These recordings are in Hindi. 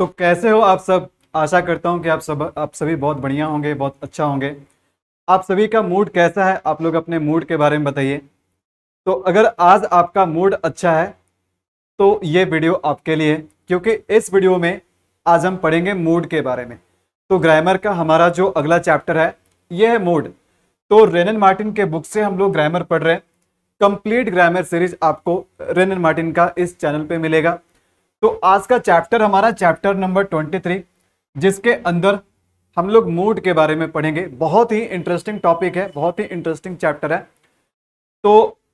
तो कैसे हो आप सब आशा करता हूँ कि आप सब आप सभी बहुत बढ़िया होंगे बहुत अच्छा होंगे आप सभी का मूड कैसा है आप लोग अपने मूड के बारे में बताइए तो अगर आज आपका मूड अच्छा है तो ये वीडियो आपके लिए क्योंकि इस वीडियो में आज हम पढ़ेंगे मूड के बारे में तो ग्रामर का हमारा जो अगला चैप्टर है ये है मूड तो रेनन मार्टिन के बुक से हम लोग ग्रामर पढ़ रहे हैं कंप्लीट ग्रामर सीरीज आपको रेनन मार्टिन का इस चैनल पे मिलेगा तो आज का चैप्टर हमारा चैप्टर नंबर ट्वेंटी थ्री जिसके अंदर हम लोग मूड के बारे में पढ़ेंगे बहुत ही इंटरेस्टिंग टॉपिक है बहुत ही इंटरेस्टिंग चैप्टर है तो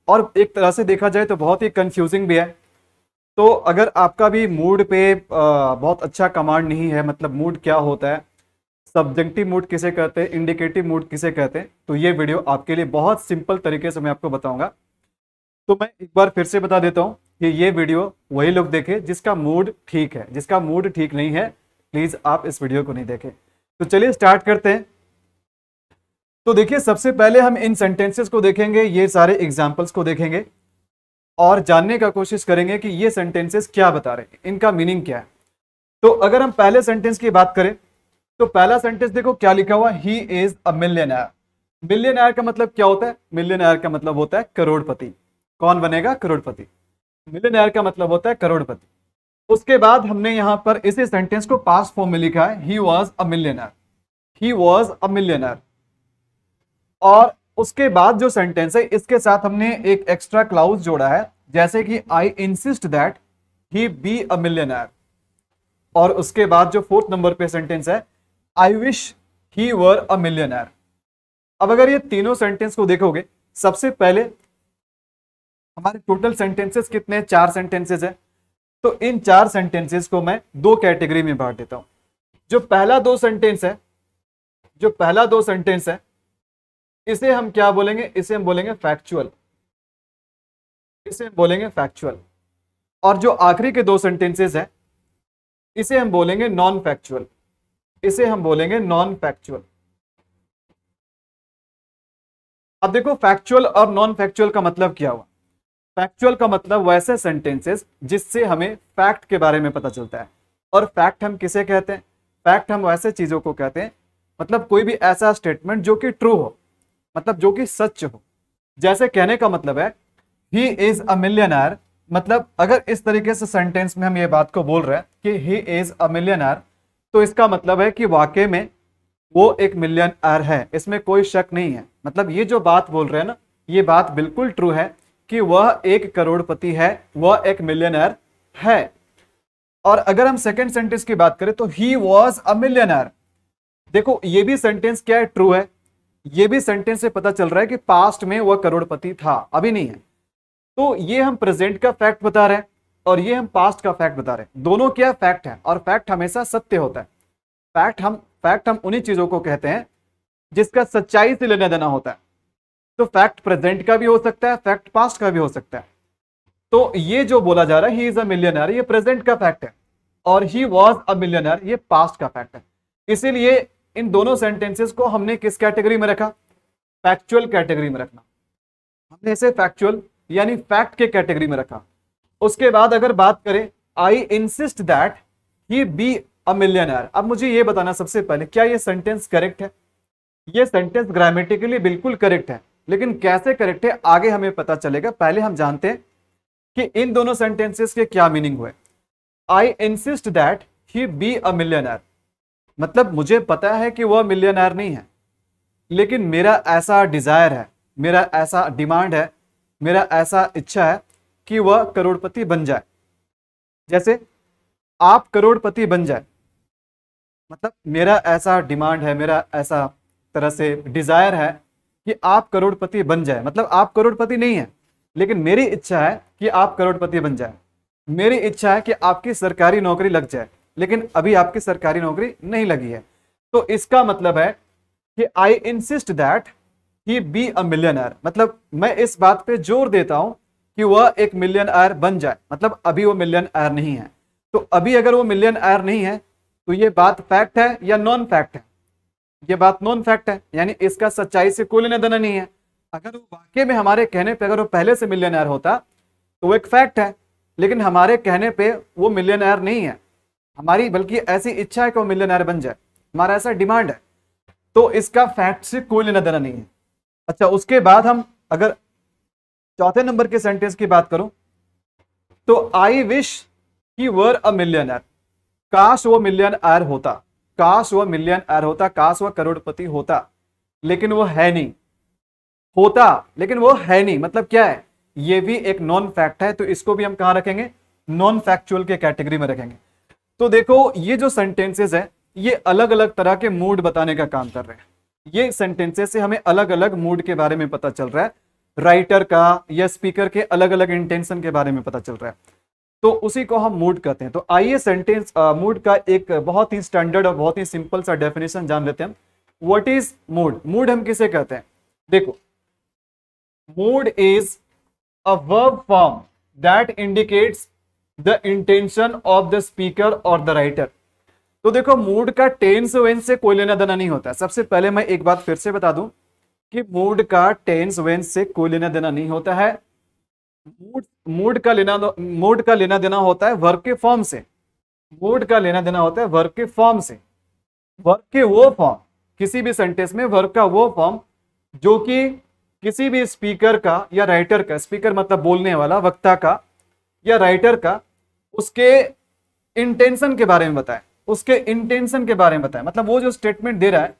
और एक तरह से देखा जाए तो बहुत ही कंफ्यूजिंग भी है तो अगर आपका भी मूड पे बहुत अच्छा कमांड नहीं है मतलब मूड क्या होता है सब्जेक्टिव मूड किसे कहते हैं इंडिकेटिव मूड किसे कहते हैं तो ये वीडियो आपके लिए बहुत सिंपल तरीके से मैं आपको बताऊंगा तो मैं एक बार फिर से बता देता हूँ कि ये वीडियो वही लोग देखें जिसका मूड ठीक है जिसका मूड ठीक नहीं है प्लीज़ आप इस वीडियो को नहीं देखें तो चलिए स्टार्ट करते हैं तो देखिए सबसे पहले हम इन सेंटेंसेस को देखेंगे ये सारे एग्जाम्पल्स को देखेंगे और जानने का कोशिश करेंगे कि ये सेंटेंसेस क्या बता रहे हैं इनका मीनिंग क्या है तो अगर हम पहले सेंटेंस की बात करें तो पहला सेंटेंस देखो क्या लिखा हुआ he is a million million का मतलब क्या होता है मिलियन का मतलब होता है करोड़पति कौन बनेगा करोड़पति मिलेनियर का मतलब होता है करोड़पति उसके बाद हमने यहां पर इसी सेंटेंस को पास फॉर्म में लिखा है he was a millionaire he was a millionaire और उसके बाद जो सेंटेंस है इसके साथ हमने एक एक्स्ट्रा क्लाउज जोड़ा है जैसे कि I insist that he be a millionaire और उसके बाद जो फोर्थ नंबर पे सेंटेंस है I wish he were a millionaire अब अगर ये तीनों सेंटेंस को देखोगे सबसे पहले हमारे टोटल सेंटेंसेस कितने हैं चार सेंटेंसेस है तो इन चार सेंटेंसेस को मैं दो कैटेगरी में बांट देता हूं जो पहला दो सेंटेंस है जो पहला दो सेंटेंस है इसे हम क्या बोलेंगे इसे हम बोलेंगे फैक्चुअल इसे हम बोलेंगे फैक्चुअल और जो आखिरी के दो सेंटेंसेस है इसे हम बोलेंगे नॉन फैक्चुअल इसे हम बोलेंगे नॉन फैक्चुअल अब देखो फैक्चुअल और नॉन फैक्चुअल का मतलब क्या हुआ फैक्चुअल का मतलब वैसे सेंटेंसेस जिससे हमें फैक्ट के बारे में पता चलता है और फैक्ट हम किसे कहते हैं फैक्ट हम वैसे चीज़ों को कहते हैं मतलब कोई भी ऐसा स्टेटमेंट जो कि ट्रू हो मतलब जो कि सच हो जैसे कहने का मतलब है ही इज अ मिलियनर मतलब अगर इस तरीके से सेंटेंस में हम ये बात को बोल रहे हैं कि ही इज अ मिलियनर तो इसका मतलब है कि वाकई में वो एक मिलियन आर है इसमें कोई शक नहीं है मतलब ये जो बात बोल रहे हैं ना ये बात बिल्कुल ट्रू है कि वह एक करोड़पति है वह एक मिलियनर है और अगर हम सेकेंड सेंटेंस की बात करें तो ही वॉज अ मिलियनर देखो ये भी सेंटेंस क्या है ट्रू है ये भी सेंटेंस से पता चल रहा है कि पास्ट में वह करोड़पति था अभी नहीं है तो ये हम प्रेजेंट का फैक्ट बता रहे हैं और ये हम पास्ट का फैक्ट बता रहे हैं दोनों क्या फैक्ट है और फैक्ट हमेशा सत्य होता है फैक्ट हम फैक्ट हम उन्हीं चीजों को कहते हैं जिसका सच्चाई से लेना देना होता है तो फैक्ट प्रेजेंट का भी हो सकता है फैक्ट पास्ट का भी हो सकता है तो ये जो बोला जा रहा है ही इज अ मिलियनर ये प्रेजेंट का फैक्ट है और ही वॉज अ मिलियनर ये पास्ट का फैक्ट है इसीलिए इन दोनों सेंटेंसेस को हमने किस कैटेगरी में रखा फैक्चुअल कैटेगरी में रखना हमने इसे फैक्चुअल यानी फैक्ट के कैटेगरी में रखा उसके बाद अगर बात करें I insist that he be a millionaire अब मुझे ये बताना सबसे पहले क्या ये सेंटेंस करेक्ट है ये सेंटेंस ग्रामेटिकली बिल्कुल करेक्ट है लेकिन कैसे करेक्ट है आगे हमें पता चलेगा पहले हम जानते हैं कि इन दोनों सेंटेंसेस के क्या मीनिंग हुए I insist that he be a millionaire मतलब मुझे पता है कि वह मिलियनर नहीं है लेकिन मेरा ऐसा डिज़ायर है मेरा ऐसा डिमांड है मेरा ऐसा इच्छा है कि वह करोड़पति बन जाए जैसे आप करोड़पति बन जाए मतलब मेरा ऐसा डिमांड है मेरा ऐसा तरह से डिज़ायर है कि आप करोड़पति बन जाए मतलब आप करोड़पति नहीं है लेकिन मेरी इच्छा है कि आप करोड़पति बन जाए मेरी इच्छा है कि आपकी सरकारी नौकरी लग जाए लेकिन अभी आपकी सरकारी नौकरी नहीं लगी है तो इसका मतलब है कि I insist that he be a millionaire मतलब मैं इस बात पे जोर देता हूं कि वह एक मिलियन आयर बन जाए मतलब अभी वो मिलियन आयर नहीं है तो अभी अगर वो मिलियन आयर नहीं है तो ये बात फैक्ट है या नॉन फैक्ट है ये बात नॉन फैक्ट है यानी इसका सच्चाई से कोई लेना देना नहीं है अगर वो वाकई में हमारे कहने पे अगर वो पहले से मिलियनर होता तो वो एक फैक्ट है लेकिन हमारे कहने पे वो मिलियनर नहीं है हमारी बल्कि ऐसी इच्छा है कि वो मिलियनर बन जाए हमारा ऐसा डिमांड है तो इसका फैक्ट से कोई लेना देना नहीं है अच्छा उसके बाद हम अगर चौथे नंबर के सेंटेंस की बात करूं तो I wish he were a millionaire काश वो मिलियन आयर होता काश वह मिलियन आर होता काश वह करोड़पति होता लेकिन वो है नहीं होता लेकिन वो है नहीं मतलब क्या है ये भी एक नॉन फैक्ट है तो इसको भी हम कहा रखेंगे नॉन फैक्चुअल के कैटेगरी में रखेंगे तो देखो ये जो सेंटेंसेस है ये अलग अलग तरह के मूड बताने का काम कर रहे हैं ये सेंटेंसेस से हमें अलग अलग मूड के बारे में पता चल रहा है राइटर का या स्पीकर के अलग अलग इंटेंशन के बारे में पता चल रहा है तो उसी को हम मूड कहते हैं तो आइए सेंटेंस मूड का एक बहुत ही स्टैंडर्ड और बहुत ही सिंपल सा डेफिनेशन जान लेते हैं व्हाट इज मूड मूड हम किसे कहते हैं देखो mood is a verb form that indicates the intention of the speaker और द राइटर तो देखो मूड का टेंस वेंस से कोई लेना देना नहीं होता सबसे पहले मैं एक बात फिर से बता दूं कि मूड का टेंस वेंस से कोई लेना देना नहीं होता है मूड मूड का लेना मूड का लेना देना होता है वर्क के फॉर्म से मूड का लेना देना होता है वर्क के फॉर्म से वर्क के वो फॉर्म किसी भी सेंटेंस में वर्क का वो फॉर्म जो कि किसी भी स्पीकर का या राइटर का स्पीकर मतलब बोलने वाला वक्ता का या राइटर का उसके इंटेंशन के बारे में बताए उसके इंटेंशन के बारे में बताए मतलब वो जो स्टेटमेंट दे रहा है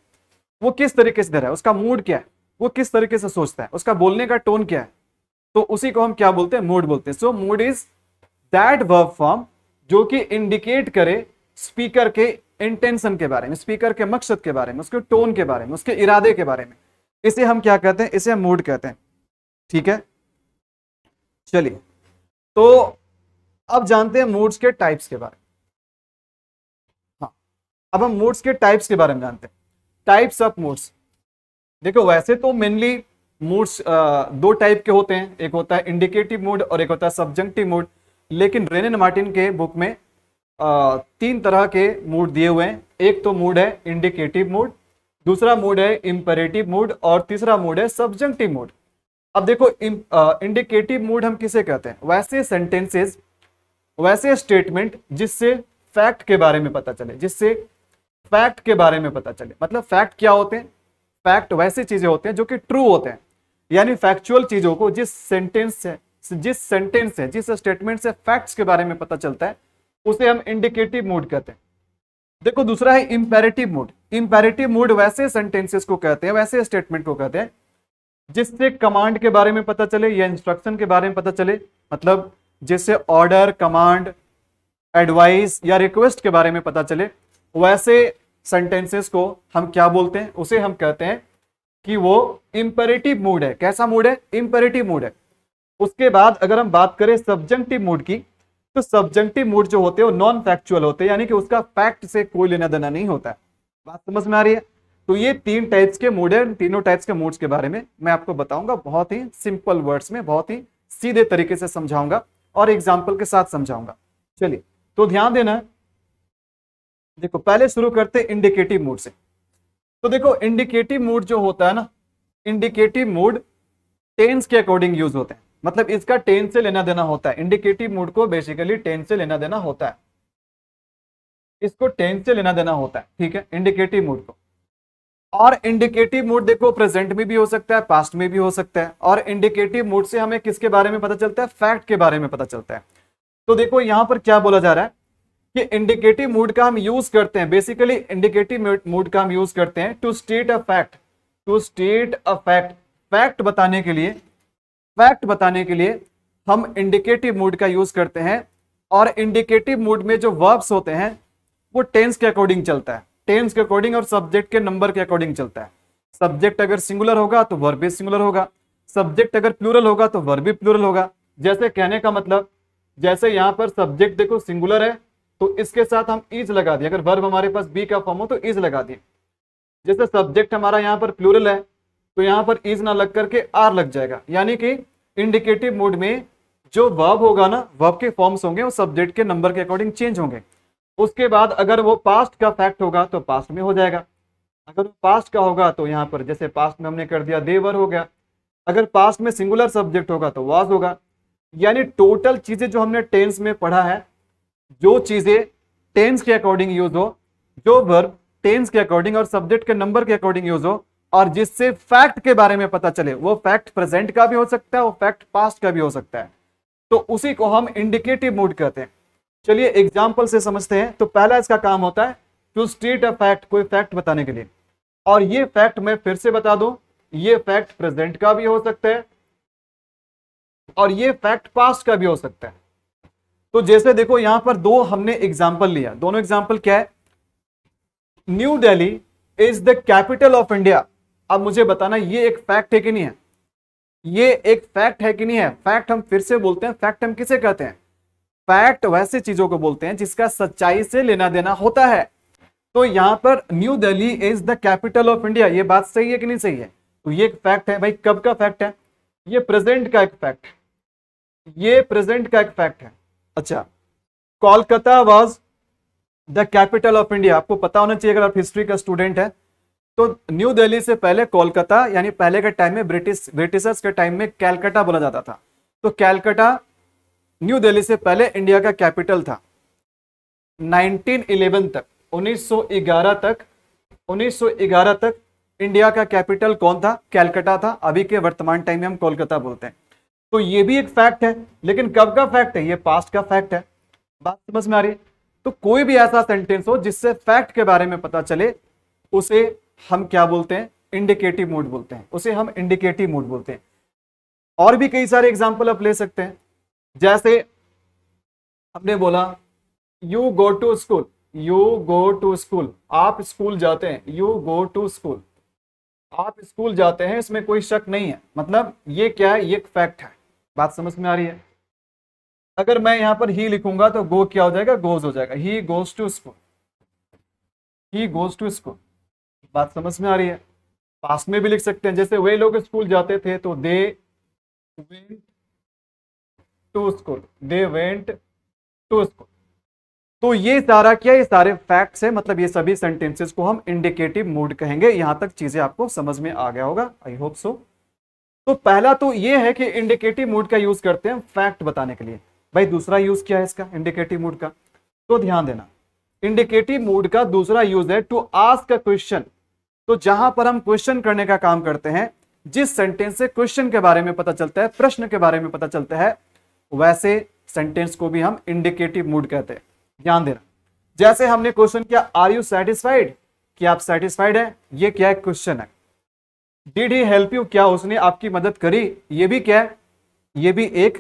वो किस तरीके से दे रहा है उसका मूड क्या है वो किस तरीके से सोचता है उसका बोलने का टोन क्या है तो उसी को हम क्या बोलते हैं मूड बोलते हैं so mood is that verb form जो कि इंडिकेट करे स्पीकर के इंटेंशन के बारे में स्पीकर के मकसद के बारे में उसके टोन के बारे में उसके इरादे के बारे में इसे हम क्या कहते हैं इसे हम मूड कहते हैं ठीक है चलिए तो अब जानते हैं मूड्स के टाइप्स के बारे में हाँ अब हम मूड्स के टाइप्स के बारे में जानते हैं टाइप्स ऑफ मूड्स देखो वैसे तो मेनली मूड्स uh, दो टाइप के होते हैं एक होता है इंडिकेटिव मूड और एक होता है सब्जेंटिव मूड लेकिन रेनन मार्टिन के बुक में आ, uh, तीन तरह के मूड दिए हुए हैं एक तो मूड है इंडिकेटिव मूड दूसरा मूड है इम्परेटिव मूड और तीसरा मूड है सब्जेंटिव मूड अब देखो इंडिकेटिव मूड uh, हम किसे कहते हैं वैसे सेंटेंसेज वैसे स्टेटमेंट जिससे फैक्ट के बारे में पता चले जिससे फैक्ट के बारे में पता चले मतलब फैक्ट क्या होते हैं फैक्ट वैसे चीजें होते हैं जो कि ट्रू होते हैं यानी फैक्चुअल चीजों को जिस सेंटेंस से जिस सेंटेंस से जिस स्टेटमेंट से फैक्ट्स के बारे में पता चलता है उसे हम इंडिकेटिव मूड कहते हैं देखो दूसरा है इंपेरेटिव मूड इंपेरेटिव मूड वैसे सेंटेंसेस को कहते हैं वैसे स्टेटमेंट को कहते हैं जिससे कमांड के बारे में पता चले या इंस्ट्रक्शन के बारे में पता चले मतलब जिससे ऑर्डर कमांड एडवाइस या रिक्वेस्ट के बारे में पता चले वैसे सेंटेंसेस को हम क्या बोलते हैं उसे हम कहते हैं कि वो इंपेरेटिव मूड है कैसा मूड है इंपेरेटिव मूड है उसके बाद अगर हम बात करें सब्जेंटिव मूड की तो सब्जेंटिव मूड जो होते हैं वो नॉन फैक्चुअल होते हैं यानी कि उसका फैक्ट से कोई लेना देना नहीं होता है बात समझ में आ रही है तो ये तीन टाइप्स के मूड है तीनों टाइप्स के मूड्स के बारे में मैं आपको बताऊंगा बहुत ही सिंपल वर्ड्स में बहुत ही सीधे तरीके से समझाऊंगा और एग्जाम्पल के साथ समझाऊंगा चलिए तो ध्यान देना देखो पहले शुरू करते इंडिकेटिव मूड से तो देखो इंडिकेटिव मूड जो होता है ना इंडिकेटिव मूड टेंस के अकॉर्डिंग यूज होते हैं मतलब इसका टेंस से लेना देना होता है इंडिकेटिव मूड को बेसिकली टेंस से लेना देना होता है इसको टेंस से लेना देना होता है ठीक है इंडिकेटिव मूड को और इंडिकेटिव मूड देखो प्रेजेंट में भी हो सकता है पास्ट में भी हो सकता है और इंडिकेटिव मूड से हमें किसके बारे में पता चलता है फैक्ट के बारे में पता चलता है तो देखो यहां पर क्या बोला जा रहा है कि इंडिकेटिव मूड का हम यूज करते हैं बेसिकली इंडिकेटिव मूड का हम यूज करते हैं to state a fact to state a fact fact बताने के लिए फैक्ट बताने के लिए हम इंडिकेटिव मूड का यूज करते हैं और इंडिकेटिव मूड में जो वर्ब्स होते हैं वो टेंस के अकॉर्डिंग चलता है टेंस के अकॉर्डिंग और सब्जेक्ट के नंबर के अकॉर्डिंग चलता है सब्जेक्ट अगर सिंगुलर होगा तो वर्ब भी सिंगुलर होगा सब्जेक्ट अगर प्लूरल होगा तो वर्ब भी प्लूरल होगा जैसे कहने का मतलब जैसे यहां पर सब्जेक्ट देखो सिंगुलर है तो इसके साथ हम इज लगा दिए अगर वर्ब हमारे पास बी का फॉर्म हो तो इज लगा दिए जैसे सब्जेक्ट हमारा यहाँ पर प्लूरल है तो यहाँ पर इज ना लग करके आर लग जाएगा यानी कि इंडिकेटिव मोड में जो वर्ब होगा ना वर्ब के फॉर्म्स होंगे वो सब्जेक्ट के नंबर के अकॉर्डिंग चेंज होंगे उसके बाद अगर वो पास्ट का फैक्ट होगा तो पास्ट में हो जाएगा अगर वो पास्ट का होगा तो यहाँ पर जैसे पास्ट में हमने कर दिया देवर हो गया अगर पास्ट में सिंगुलर सब्जेक्ट होगा तो वाज होगा यानी टोटल चीज़ें जो हमने टेंस में पढ़ा है जो चीजें टेंस के अकॉर्डिंग यूज हो जो वर्ब टेंस के अकॉर्डिंग और सब्जेक्ट के नंबर के अकॉर्डिंग यूज हो और जिससे फैक्ट के बारे में पता चले वो फैक्ट प्रेजेंट का भी हो सकता है वो फैक्ट पास्ट का भी हो सकता है तो उसी को हम इंडिकेटिव मूड कहते हैं चलिए एग्जाम्पल से समझते हैं तो पहला इसका काम होता है टू स्टेट अ फैक्ट कोई फैक्ट बताने के लिए और ये फैक्ट मैं फिर से बता दू ये फैक्ट प्रेजेंट का भी हो सकता है और ये फैक्ट पास्ट का भी हो सकता है तो जैसे देखो यहां पर दो हमने एग्जाम्पल लिया दोनों एग्जाम्पल क्या है new Delhi is the capital of India अब मुझे बताना ये एक फैक्ट है कि नहीं है ये एक फैक्ट है कि नहीं है फैक्ट हम फिर से बोलते हैं फैक्ट हम किसे कहते हैं फैक्ट वैसे चीजों को बोलते हैं जिसका सच्चाई से लेना देना होता है तो यहां पर new Delhi is the capital of India ये बात सही है कि नहीं सही है तो ये एक फैक्ट है भाई कब का फैक्ट है ये प्रेजेंट का एक फैक्ट है ये प्रेजेंट का एक फैक्ट है अच्छा Kolkata was the capital of India आपको पता होना चाहिए अगर आप हिस्ट्री का स्टूडेंट है तो न्यू दिल्ली से पहले कोलकाता यानी पहले के टाइम में ब्रिटिश ब्रिटिशर्स के टाइम में कैलकाटा बोला जाता था तो कैलकाटा न्यू दिल्ली से पहले इंडिया का कैपिटल था 1911 तक 1911 तक 1911 तक इंडिया का कैपिटल कौन था कैलकाटा था अभी के वर्तमान टाइम में हम कोलकाता बोलते हैं तो ये भी एक फैक्ट है लेकिन कब का फैक्ट है ये पास्ट का फैक्ट है बात समझ में आ रही है तो कोई भी ऐसा सेंटेंस हो जिससे फैक्ट के बारे में पता चले उसे हम क्या बोलते हैं इंडिकेटिव मूड बोलते हैं उसे हम इंडिकेटिव मूड बोलते हैं और भी कई सारे एग्जाम्पल आप ले सकते हैं जैसे हमने बोला you go to school you go to school आप स्कूल जाते हैं यू गो टू स्कूल आप स्कूल जाते हैं इसमें कोई शक नहीं है मतलब ये क्या है ये फैक्ट है बात समझ में आ रही है अगर मैं यहां पर ही लिखूंगा तो गो क्या हो जाएगा गोज हो जाएगा he goes to school he goes to school बात समझ में आ रही है पास में भी लिख सकते हैं जैसे वे लोग स्कूल जाते थे तो they went to school they went to school तो ये सारा क्या ये सारे फैक्ट्स है मतलब ये सभी सेंटेंसेस को हम इंडिकेटिव मूड कहेंगे यहां तक चीजें आपको समझ में आ गया होगा आई होप सो तो पहला तो ये है कि इंडिकेटिव मूड का यूज करते हैं फैक्ट बताने के लिए भाई दूसरा यूज क्या है इसका इंडिकेटिव मूड का तो ध्यान देना इंडिकेटिव मूड का दूसरा यूज है टू आस्क अ क्वेश्चन तो जहां पर हम क्वेश्चन करने का काम करते हैं जिस सेंटेंस से क्वेश्चन के बारे में पता चलता है प्रश्न के बारे में पता चलता है वैसे सेंटेंस को भी हम इंडिकेटिव मूड कहते हैं ध्यान देना जैसे हमने क्वेश्चन किया आर यू सेटिस्फाइड कि आप सेटिस्फाइड हैं ये क्या क्वेश्चन है डिड ही हेल्प यू क्या उसने आपकी मदद करी ये भी क्या है ये भी एक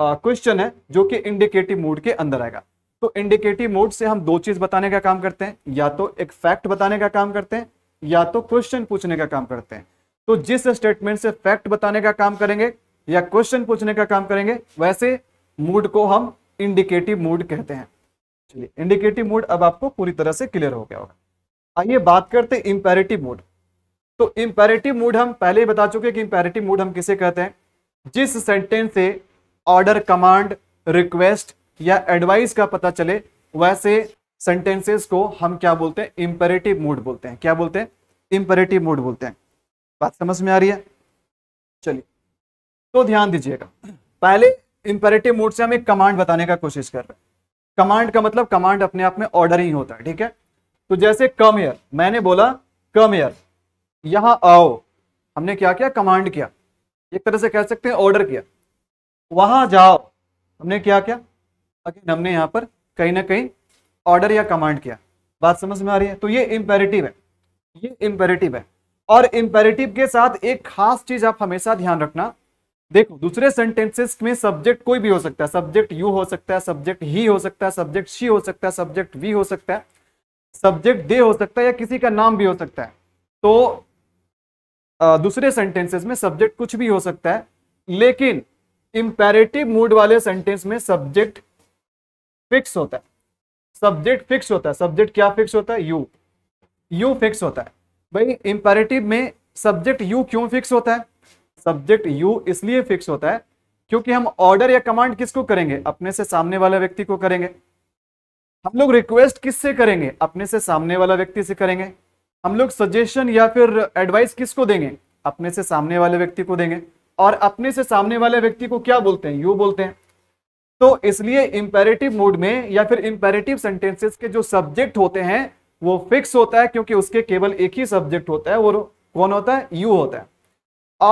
क्वेश्चन है जो कि इंडिकेटिव मूड के अंदर आएगा तो इंडिकेटिव मूड से हम दो चीज बताने का काम करते हैं या तो एक फैक्ट बताने का काम करते हैं या तो क्वेश्चन पूछने का काम करते हैं तो जिस स्टेटमेंट से फैक्ट बताने का काम करेंगे या क्वेश्चन पूछने का काम करेंगे वैसे मूड को हम इंडिकेटिव मूड कहते हैं चलिए इंडिकेटिव मूड अब आपको पूरी तरह से क्लियर हो गया होगा आइए बात करते हैं इंपेरेटिव मूड तो इंपेरेटिव मूड हम पहले ही बता चुके कि इंपेरेटिव मूड हम किसे कहते हैं जिस सेंटेंस से ऑर्डर कमांड रिक्वेस्ट या एडवाइस का पता चले वैसे सेंटेंसेस को हम क्या बोलते हैं इंपेरेटिव मूड बोलते हैं क्या बोलते हैं इंपेरेटिव मूड बोलते हैं बात समझ में आ रही है चलिए तो ध्यान दीजिएगा पहले इंपेरेटिव मूड से हम एक कमांड बताने का कोशिश कर रहे हैं कमांड का मतलब कमांड अपने आप में ऑर्डर ही होता है ठीक है तो जैसे कम एयर मैंने बोला कम एयर यहां आओ हमने क्या किया कमांड किया एक तरह से कह सकते हैं ऑर्डर किया वहां जाओ हमने क्या किया अगेन हमने यहां पर कहीं ना कहीं ऑर्डर या कमांड किया बात समझ में आ रही है तो ये इंपेरेटिव है ये इंपेरेटिव है और इंपेरेटिव के साथ एक खास चीज आप हमेशा ध्यान रखना देखो दूसरे सेंटेंसेस में सब्जेक्ट कोई भी हो सकता है सब्जेक्ट यू हो सकता है सब्जेक्ट ही हो सकता है सब्जेक्ट शी हो सकता है सब्जेक्ट वी हो सकता है सब्जेक्ट दे हो सकता है या किसी का नाम भी हो सकता है तो दूसरे सेंटेंसेस में सब्जेक्ट कुछ भी हो सकता है लेकिन इंपेरेटिव मूड वाले सेंटेंस में सब्जेक्ट फिक्स होता है सब्जेक्ट फिक्स होता है सब्जेक्ट क्या फिक्स होता है यू यू फिक्स होता है भाई इंपेरेटिव में सब्जेक्ट यू क्यों फिक्स होता है सब्जेक्ट यू इसलिए फिक्स होता है क्योंकि हम ऑर्डर या कमांड किसको करेंगे अपने से सामने वाला व्यक्ति को करेंगे हम लोग रिक्वेस्ट किससे करेंगे अपने से सामने वाला व्यक्ति से करेंगे हम लोग सजेशन या फिर एडवाइस किसको देंगे अपने से सामने वाले व्यक्ति को देंगे और अपने से सामने वाले व्यक्ति को क्या बोलते हैं यू बोलते हैं तो इसलिए इंपेरेटिव मोड में या फिर इंपेरेटिव सेंटेंसेस के जो सब्जेक्ट होते हैं वो फिक्स होता है क्योंकि उसके केवल एक ही सब्जेक्ट होता है वो कौन होता है यू होता है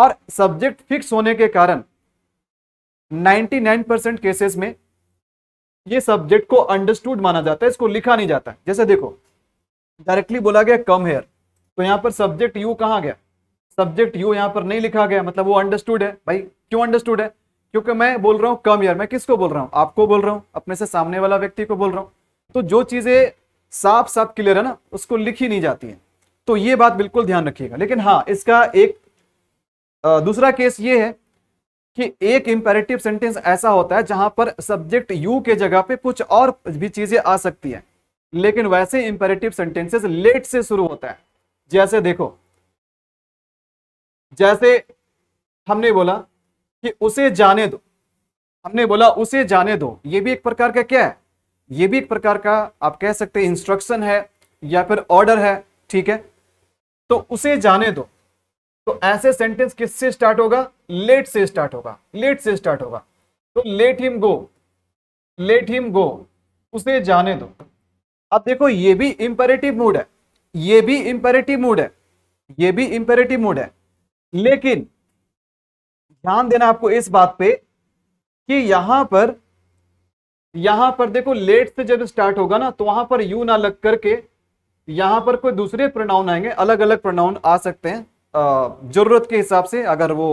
और सब्जेक्ट फिक्स होने के कारण 99 परसेंट केसेस में ये सब्जेक्ट को अंडरस्टूड माना जाता है इसको लिखा नहीं जाता जैसे देखो डायरेक्टली बोला गया कम हेयर तो यहाँ पर सब्जेक्ट यू कहाँ गया सब्जेक्ट यू यहाँ पर नहीं लिखा गया मतलब वो अंडरस्टूड है भाई क्यों अंडरस्टूड है क्योंकि मैं बोल रहा हूँ कम हेयर मैं किसको बोल रहा हूँ आपको बोल रहा हूँ अपने से सामने वाला व्यक्ति को बोल रहा हूँ तो जो चीजें साफ साफ क्लियर है ना उसको लिखी नहीं जाती है तो ये बात बिल्कुल ध्यान रखिएगा लेकिन हाँ इसका एक दूसरा केस ये है कि एक इम्पेरेटिव सेंटेंस ऐसा होता है जहां पर सब्जेक्ट यू के जगह पे कुछ और भी चीजें आ सकती है लेकिन वैसे इंपेरेटिव सेंटेंसेस लेट से शुरू होता है जैसे देखो जैसे हमने बोला कि उसे जाने दो हमने बोला उसे जाने दो ये भी एक प्रकार का क्या है ये भी एक प्रकार का आप कह सकते हैं इंस्ट्रक्शन है या फिर ऑर्डर है ठीक है तो उसे जाने दो तो ऐसे सेंटेंस किससे स्टार्ट होगा लेट से स्टार्ट होगा लेट से स्टार्ट होगा तो let him go let him go उसे जाने दो अब देखो ये भी इंपेरेटिव मूड है ये भी इंपेरेटिव मूड है ये भी इंपेरेटिव मूड है लेकिन ध्यान देना आपको इस बात पे कि यहां पर यहां पर देखो लेट से जब स्टार्ट होगा ना तो वहां पर यू ना लग करके यहां पर कोई दूसरे प्रोनाउन आएंगे अलग अलग प्रोनाउन आ सकते हैं जरूरत के हिसाब से अगर वो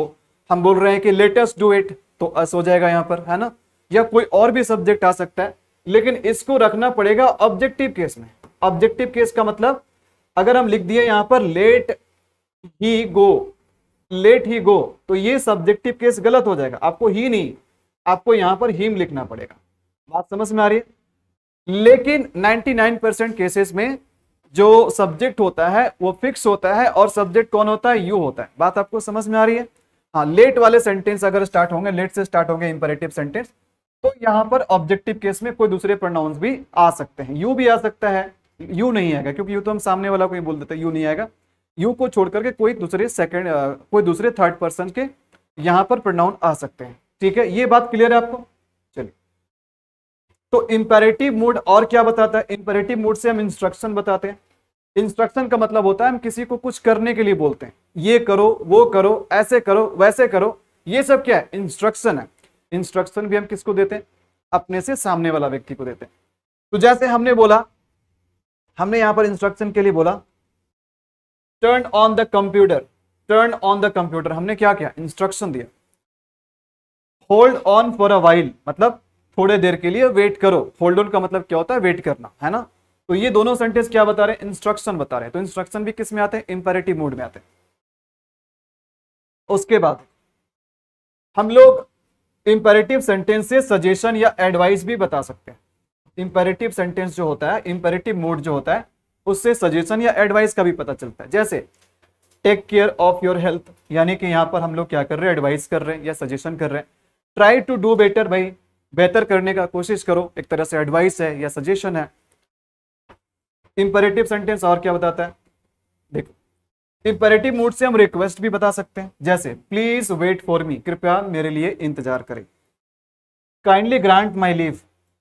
हम बोल रहे हैं कि लेटेस्ट डू इट तो अस हो जाएगा यहां पर है ना या कोई और भी सब्जेक्ट आ सकता है लेकिन इसको रखना पड़ेगा ऑब्जेक्टिव केस में ऑब्जेक्टिव केस का मतलब अगर हम लिख दिए यहां पर लेट ही गो लेट ही गो तो ये सब्जेक्टिव केस गलत हो जाएगा आपको ही नहीं आपको यहां पर हीम लिखना पड़ेगा बात समझ में आ रही है लेकिन 99 परसेंट केसेस में जो सब्जेक्ट होता है वो फिक्स होता है और सब्जेक्ट कौन होता है यू होता है बात आपको समझ में आ रही है हाँ लेट वाले सेंटेंस अगर स्टार्ट होंगे लेट से स्टार्ट होंगे इंपरेटिव सेंटेंस तो यहां पर ऑब्जेक्टिव केस में कोई दूसरे प्रोनाउंस भी आ सकते हैं यू भी आ सकता है यू नहीं आएगा क्योंकि यू तो हम सामने वाला कोई बोल देते यू नहीं आएगा यू को छोड़ करके कोई दूसरे सेकेंड कोई दूसरे थर्ड पर्सन के यहाँ पर प्रोनाउन आ सकते हैं ठीक है ये बात क्लियर है आपको चलिए तो इंपेरेटिव मूड और क्या बताता है इंपेरेटिव मूड से हम इंस्ट्रक्शन बताते हैं इंस्ट्रक्शन का मतलब होता है हम किसी को कुछ करने के लिए बोलते हैं ये करो वो करो ऐसे करो वैसे करो ये सब क्या है इंस्ट्रक्शन है इंस्ट्रक्शन भी हम किसको देते हैं अपने से सामने वाला व्यक्ति को देते हैं तो जैसे हमने बोला हमने यहां पर इंस्ट्रक्शन के लिए बोला turn on the computer turn on the computer हमने क्या किया इंस्ट्रक्शन दिया hold on for a while मतलब थोड़े देर के लिए वेट करो होल्ड ऑन का मतलब क्या होता है वेट करना है ना तो ये दोनों सेंटेंस क्या बता रहे हैं इंस्ट्रक्शन बता रहे हैं तो इंस्ट्रक्शन भी किस में आते हैं इंपेरेटिव मूड में आते हैं उसके बाद हम लोग इंपेरेटिव सेंटेंस से सजेशन या एडवाइस भी बता सकते हैं इंपेरेटिव सेंटेंस जो होता है इंपेरेटिव मोड जो होता है उससे सजेशन या एडवाइस का भी पता चलता है जैसे take care of your health यानी कि यहाँ पर हम लोग क्या कर रहे हैं एडवाइस कर रहे हैं या सजेशन कर रहे हैं ट्राई टू डू बेटर भाई बेहतर करने का कोशिश करो एक तरह से एडवाइस है या सजेशन है इंपेरेटिव सेंटेंस और क्या बताता है इंपेरेटिव मूड से हम रिक्वेस्ट भी बता सकते हैं जैसे प्लीज वेट फॉर मी कृपया मेरे लिए इंतजार करें काइंडली ग्रांट माई लीव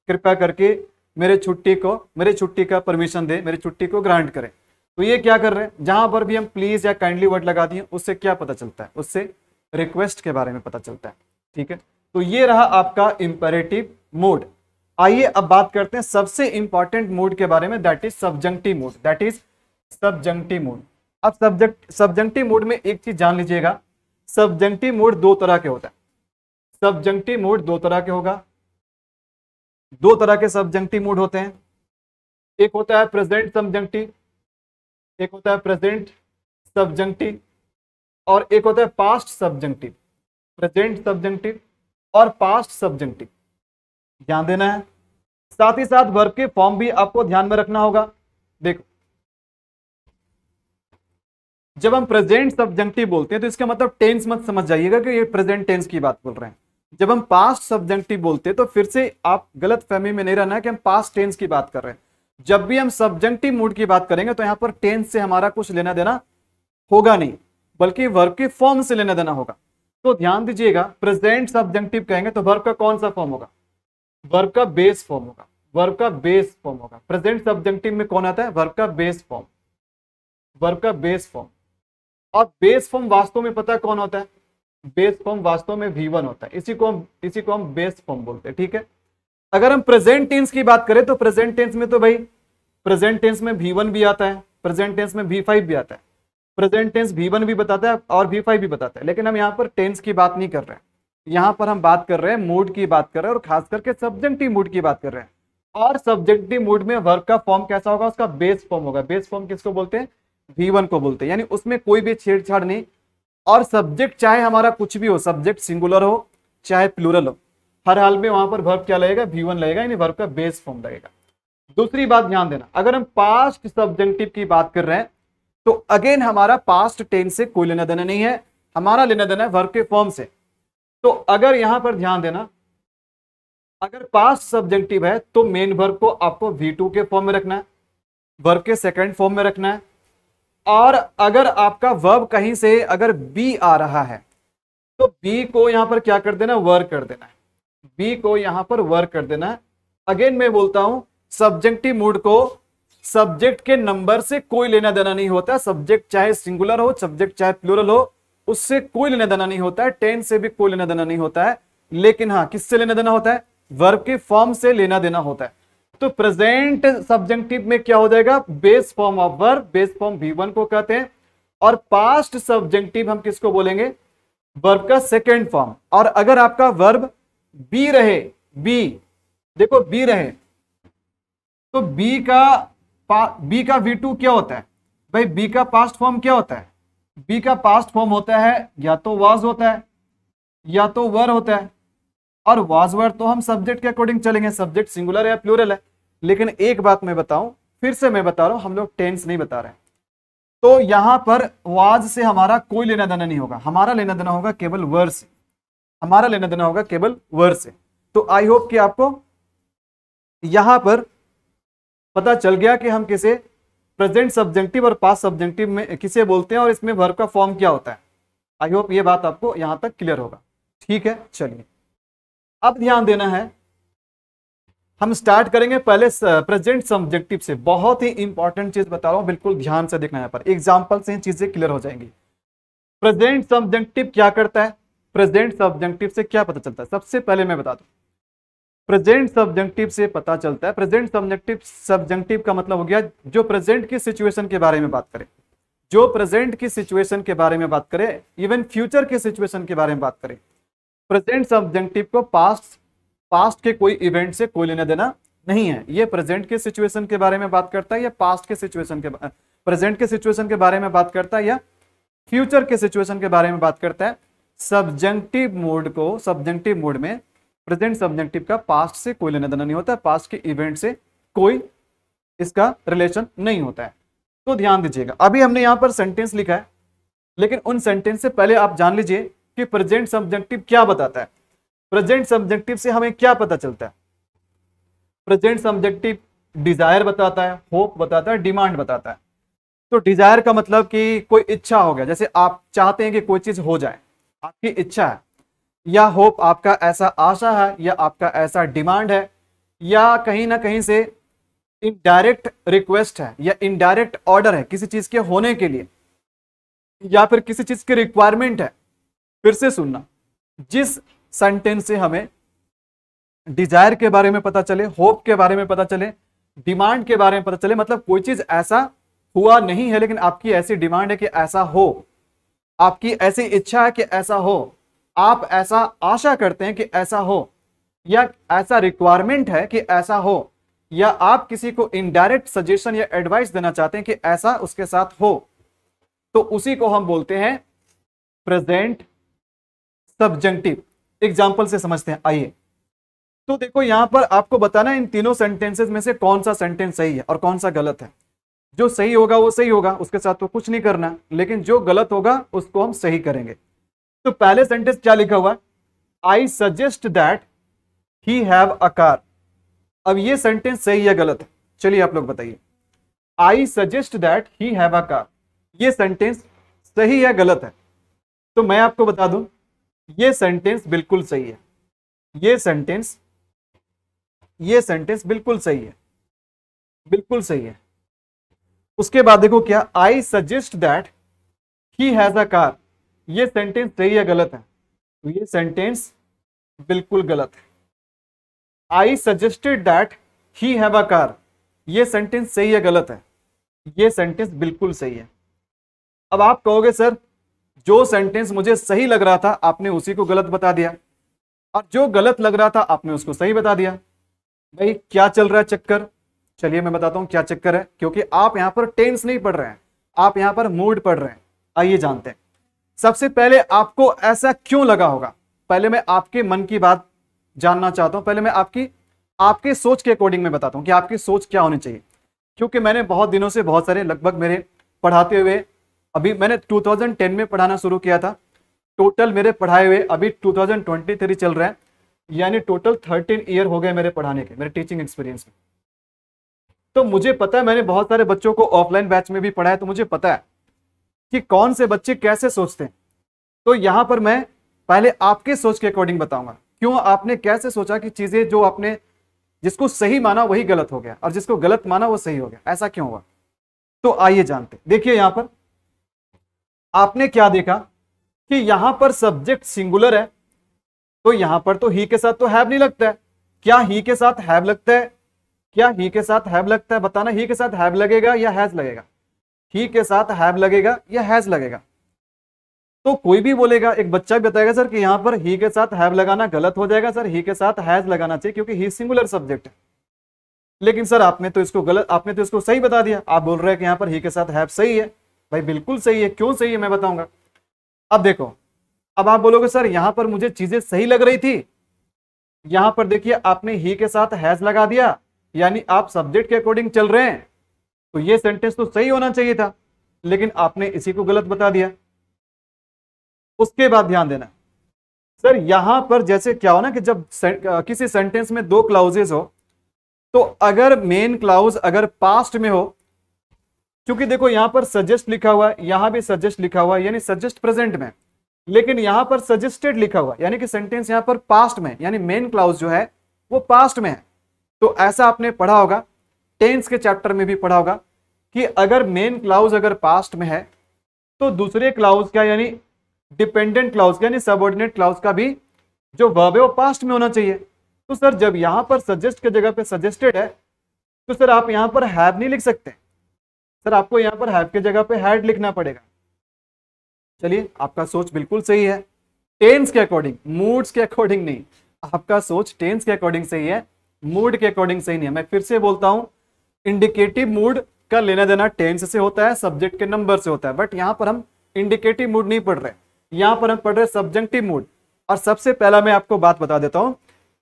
कृपया करके मेरे छुट्टी को मेरे छुट्टी का परमिशन दे मेरी छुट्टी को ग्रांट करें तो ये क्या कर रहे हैं जहां पर भी हम प्लीज या काइंडली वर्ड लगा दिए उससे क्या पता चलता है उससे रिक्वेस्ट के बारे में पता चलता है ठीक है तो ये रहा आपका इंपेरेटिव मोड आइए अब बात करते हैं सबसे इंपॉर्टेंट मोड के बारे में that is subjunctive mode that is subjunctive mode अब सब्जेक्ट सब्जेंटिव मोड में एक चीज जान लीजिएगा सब्जेंटिव मोड दो तरह के होता है सब्जेंटिव मोड दो तरह के होगा दो तरह के सब्जेंटिव मोड होते हैं एक होता है प्रेजेंट सब्जेंटिव एक होता है प्रेजेंट सब्जेंटिव और एक होता है पास्ट सब्जेंटिव प्रेजेंट सब्जेंटिव और पास्ट सब्जेंटिव ध्यान देना है साथ ही साथ वर्ब के फॉर्म भी आपको ध्यान में रखना होगा देखो जब हम प्रेजेंट सब्जेंटिव बोलते हैं तो इसका मतलब टेंस मत समझ जाइएगा कि ये प्रेजेंट टेंस की बात बोल रहे हैं जब हम पास्ट सब्जेंटिव बोलते हैं तो फिर से आप गलत फहमी में नहीं रहना कि हम पास्ट टेंस की बात कर रहे हैं जब भी हम सब्जेंटिव मूड की बात करेंगे तो यहाँ पर टेंस से हमारा कुछ लेना देना होगा नहीं बल्कि वर्ब के फॉर्म से लेना देना होगा तो ध्यान दीजिएगा प्रेजेंट सब्जेंटिव कहेंगे तो वर्ब का कौन सा फॉर्म होगा वर्ब का बेस फॉर्म होगा वर्ब का बेस फॉर्म होगा प्रेजेंट सब्जेंटिव में कौन आता है वर्ब का बेस फॉर्म वर्ब का बेस फॉर्म और बेस फॉर्म वास्तव में पता कौन होता है बेस फॉर्म वास्तव में वी होता है इसी को हम इसी को हम बेस फॉर्म बोलते हैं ठीक है अगर हम प्रेजेंट टेंस की बात करें तो प्रेजेंट टेंस में तो भाई प्रेजेंट टेंस में वी भी आता है प्रेजेंट टेंस में वी भी आता है प्रेजेंट टेंस वी भी बताता है और वी भी बताता है लेकिन हम यहाँ पर टेंस की बात नहीं कर रहे हैं यहाँ पर हम बात कर रहे हैं मूड की बात कर रहे हैं और खास करके सब्जेक्टिव मूड की बात कर रहे हैं और सब्जेक्टिव मूड में वर्ब का फॉर्म कैसा होगा उसका बेस फॉर्म होगा बेस फॉर्म किसको बोलते हैं वी वन को बोलते हैं यानी उसमें कोई भी छेड़छाड़ नहीं और सब्जेक्ट चाहे हमारा कुछ भी हो सब्जेक्ट सिंगुलर हो चाहे प्लूरल हो हर हाल में वहां पर वर्ब क्या लगेगा वी वन लगेगा यानी वर्ब का बेस फॉर्म लगेगा दूसरी बात ध्यान देना अगर हम पास्ट सब्जेंटिव की बात कर रहे हैं तो अगेन हमारा पास्ट टेंस से कोई लेना देना नहीं है हमारा लेना देना है वर्ब के फॉर्म से तो अगर यहां पर ध्यान देना अगर पास्ट सब्जेंटिव है तो मेन वर्ब को आपको वी टू के फॉर्म में रखना है वर्ब के सेकेंड फॉर्म में रखना है और अगर आपका वर्ब कहीं से अगर बी आ रहा है तो बी को यहां पर क्या कर देना वर्क कर देना है बी को यहां पर वर्क कर देना है अगेन मैं बोलता हूं सब्जेक्टिव मूड को सब्जेक्ट के नंबर से कोई लेना देना नहीं होता सब्जेक्ट चाहे सिंगुलर हो सब्जेक्ट चाहे प्लूरल हो उससे कोई लेना देना नहीं होता है टेन से भी कोई लेना देना नहीं होता है लेकिन हाँ किससे लेना देना होता है वर्ब के फॉर्म से लेना देना होता है तो प्रेजेंट सब्जेक्टिव में क्या हो जाएगा base form of verb base form V को कहते हैं और पास्ट सब्जेक्टिव हम किसको बोलेंगे वर्ब का सेकेंड फॉर्म और अगर आपका वर्ब बी रहे बी देखो बी रहे तो बी का बी का वी टू क्या होता है भाई बी का पास्ट फॉर्म क्या होता है बी का पास्ट फॉर्म होता है या तो वाज होता है या तो वर होता है और वर्ड तो हम सब्जेक्ट के अकॉर्डिंग चलेंगे सब्जेक्ट सिंगुलर या प्लूरल है लेकिन एक बात मैं बताऊं फिर से मैं बता रहा हूं हम लोग टेंस नहीं बता रहे तो यहां पर वाज से हमारा कोई लेना देना नहीं होगा हमारा लेना देना होगा केवल वर से हमारा लेना देना होगा केवल वर से तो आई होप कि आपको यहां पर पता चल गया कि हम किसे प्रेजेंट सब्जेक्टिव और पास सब्जेक्टिव में किसे बोलते हैं और इसमें वर्ब का फॉर्म क्या होता है आई होप ये बात आपको यहां तक क्लियर होगा ठीक है चलिए अब ध्यान देना है हम स्टार्ट करेंगे पहले प्रेजेंट सब्जेक्टिव से बहुत ही इंपॉर्टेंट चीज बता रहा हूं बिल्कुल ध्यान से देखना यहां पर एग्जाम्पल से चीजें क्लियर हो जाएंगी प्रेजेंट सब्जेक्टिव क्या करता है प्रेजेंट सब्जेक्टिव से क्या पता चलता है सबसे पहले मैं बता दू प्रेजेंट सब्जेक्टिव से पता चलता है प्रेजेंट सब्जेक्टिव सब्जेक्टिव का मतलब हो गया जो प्रेजेंट की सिचुएशन के बारे में बात करें जो प्रेजेंट की सिचुएशन के बारे में बात करें इवन फ्यूचर की सिचुएशन के बारे में बात करें प्रेजेंट सब्जेंटिव को पास्ट पास्ट के कोई इवेंट से कोई लेना देना नहीं है ये प्रेजेंट के सिचुएशन के बारे में बात करता है या पास्ट के सिचुएशन के प्रेजेंट के सिचुएशन के बारे में बात करता है या फ्यूचर के सिचुएशन के बारे में बात करता है सब्जेक्टिव मोड को सब्जेक्टिव मोड में प्रेजेंट सब्जेक्टिव का पास्ट से कोई लेना देना नहीं होता पास्ट के इवेंट से कोई इसका रिलेशन नहीं होता है तो ध्यान दीजिएगा अभी हमने यहां पर सेंटेंस लिखा है लेकिन उन सेंटेंस से पहले आप जान लीजिए कि प्रेजेंट सब्जेक्टिव क्या बताता है प्रेजेंट सब्जेक्टिव से हमें क्या पता चलता है प्रेजेंट सब्जेक्टिव डिजायर बताता है होप बताता है डिमांड बताता है तो डिजायर का मतलब कि कोई इच्छा हो गया जैसे आप चाहते हैं कि कोई चीज हो जाए आपकी इच्छा है या होप आपका ऐसा आशा है या आपका ऐसा डिमांड है या कहीं ना कहीं से इनडायरेक्ट रिक्वेस्ट है या इनडायरेक्ट ऑर्डर है किसी चीज के होने के लिए या फिर किसी चीज की रिक्वायरमेंट है फिर से सुनना जिस सेंटेंस से हमें डिजायर के बारे में पता चले होप के बारे में पता चले डिमांड के बारे में पता चले मतलब कोई चीज ऐसा हुआ नहीं है लेकिन आपकी ऐसी डिमांड है कि ऐसा हो आपकी ऐसी इच्छा है कि ऐसा हो आप ऐसा आशा करते हैं कि ऐसा हो या ऐसा रिक्वायरमेंट है कि ऐसा हो या आप किसी को इनडायरेक्ट सजेशन या एडवाइस देना चाहते हैं कि ऐसा उसके साथ हो तो उसी को हम बोलते हैं प्रेजेंट सब्जेंटिव एग्जाम्पल से समझते हैं आइए तो देखो यहां पर आपको बताना है इन तीनों सेंटेंसेज में से कौन सा सेंटेंस सही है और कौन सा गलत है जो सही होगा वो सही होगा उसके साथ तो कुछ नहीं करना लेकिन जो गलत होगा उसको हम सही करेंगे तो पहले सेंटेंस क्या लिखा हुआ I suggest that he have a car अब ये सेंटेंस सही या गलत है चलिए आप लोग बताइए I suggest that he have a car ये सेंटेंस सही या गलत है तो मैं आपको बता दूं ये सेंटेंस बिल्कुल सही है ये सेंटेंस ये सेंटेंस बिल्कुल सही है बिल्कुल सही है उसके बाद देखो क्या I suggest that he has a car ये सेंटेंस सही है गलत है तो ये सेंटेंस बिल्कुल गलत है I suggested that he have a car ये सेंटेंस सही है गलत है ये सेंटेंस बिल्कुल सही है अब आप कहोगे सर जो सेंटेंस मुझे सही लग रहा था आपने उसी को गलत बता दिया और जो गलत लग रहा था आपने उसको सही बता दिया भाई क्या चल रहा है चक्कर चलिए मैं बताता हूँ क्या चक्कर है क्योंकि आप यहाँ पर टेंस नहीं पढ़ रहे हैं आप यहाँ पर मूड पढ़ रहे हैं आइए जानते हैं सबसे पहले आपको ऐसा क्यों लगा होगा पहले मैं आपके मन की बात जानना चाहता हूँ पहले मैं आपकी आपके सोच के अकॉर्डिंग में बताता हूँ कि आपकी सोच क्या होनी चाहिए क्योंकि मैंने बहुत दिनों से बहुत सारे लगभग मेरे पढ़ाते हुए अभी मैंने 2010 में पढ़ाना शुरू किया था टोटल मेरे पढ़ाए हुए अभी 2023 चल रहे हैं यानी टोटल 13 ईयर हो गए मेरे पढ़ाने के मेरे टीचिंग एक्सपीरियंस में तो मुझे पता है मैंने बहुत सारे बच्चों को ऑफलाइन बैच में भी पढ़ाया तो मुझे पता है कि कौन से बच्चे कैसे सोचते हैं तो यहाँ पर मैं पहले आपके सोच के अकॉर्डिंग बताऊंगा क्यों आपने कैसे सोचा कि चीजें जो आपने जिसको सही माना वही गलत हो गया और जिसको गलत माना वो सही हो गया ऐसा क्यों हुआ तो आइए जानते देखिए यहां पर आपने क्या देखा कि यहां पर सब्जेक्ट सिंगुलर है तो यहां पर तो ही के साथ तो हैव नहीं लगता है क्या ही के साथ हैव लगता है क्या ही के साथ हैव लगता है बताना ही के साथ हैव लगेगा या हैज लगेगा ही के साथ हैव लगेगा या हैज लगेगा तो कोई भी बोलेगा एक बच्चा भी बताएगा सर कि यहां पर ही के साथ हैव लगाना गलत हो जाएगा सर ही के साथ हैज लगाना चाहिए क्योंकि ही सिंगुलर सब्जेक्ट है लेकिन सर आपने तो इसको गलत आपने तो इसको सही बता दिया आप बोल रहे हैं कि यहां पर ही के साथ हैव सही है भाई बिल्कुल सही है क्यों सही है मैं बताऊंगा अब देखो अब आप बोलोगे सर यहां पर मुझे चीजें सही लग रही थी यहाँ पर देखिए आपने ही के साथ हैज लगा दिया यानी आप सब्जेक्ट के अकॉर्डिंग चल रहे हैं तो ये सेंटेंस तो सही होना चाहिए था लेकिन आपने इसी को गलत बता दिया उसके बाद ध्यान देना सर यहां पर जैसे क्या हो ना कि जब से, किसी सेंटेंस में दो क्लाउजेज हो तो अगर मेन क्लाउज अगर पास्ट में हो क्योंकि देखो यहां पर सजेस्ट लिखा हुआ है यहां भी सजेस्ट लिखा हुआ है यानी सजेस्ट प्रेजेंट में लेकिन यहां पर सजेस्टेड लिखा हुआ यानी कि सेंटेंस यहां पर पास्ट में यानी मेन क्लाउज जो है वो पास्ट में है तो ऐसा आपने पढ़ा होगा टेंस के चैप्टर में भी पढ़ा होगा कि अगर मेन क्लाउज अगर पास्ट में है तो दूसरे क्लाउज का यानी डिपेंडेंट क्लाउज का यानी सबऑर्डिनेट क्लाउज का भी जो वर्ब है वो पास्ट में होना चाहिए तो सर जब यहां पर सजेस्ट के जगह पे सजेस्टेड है तो सर आप यहां पर हैव नहीं लिख सकते सर आपको यहाँ पर हैव के जगह पे हैड लिखना पड़ेगा चलिए आपका सोच बिल्कुल सही है टेंस के अकॉर्डिंग मूड्स के अकॉर्डिंग नहीं आपका सोच टेंस के अकॉर्डिंग सही है मूड के अकॉर्डिंग सही नहीं है मैं फिर से बोलता हूँ इंडिकेटिव मूड का लेना देना टेंस से होता है सब्जेक्ट के नंबर से होता है बट यहाँ पर हम इंडिकेटिव मूड नहीं पढ़ रहे यहाँ पर हम पढ़ रहे सब्जेक्टिव मूड और सबसे पहला मैं आपको बात बता देता हूँ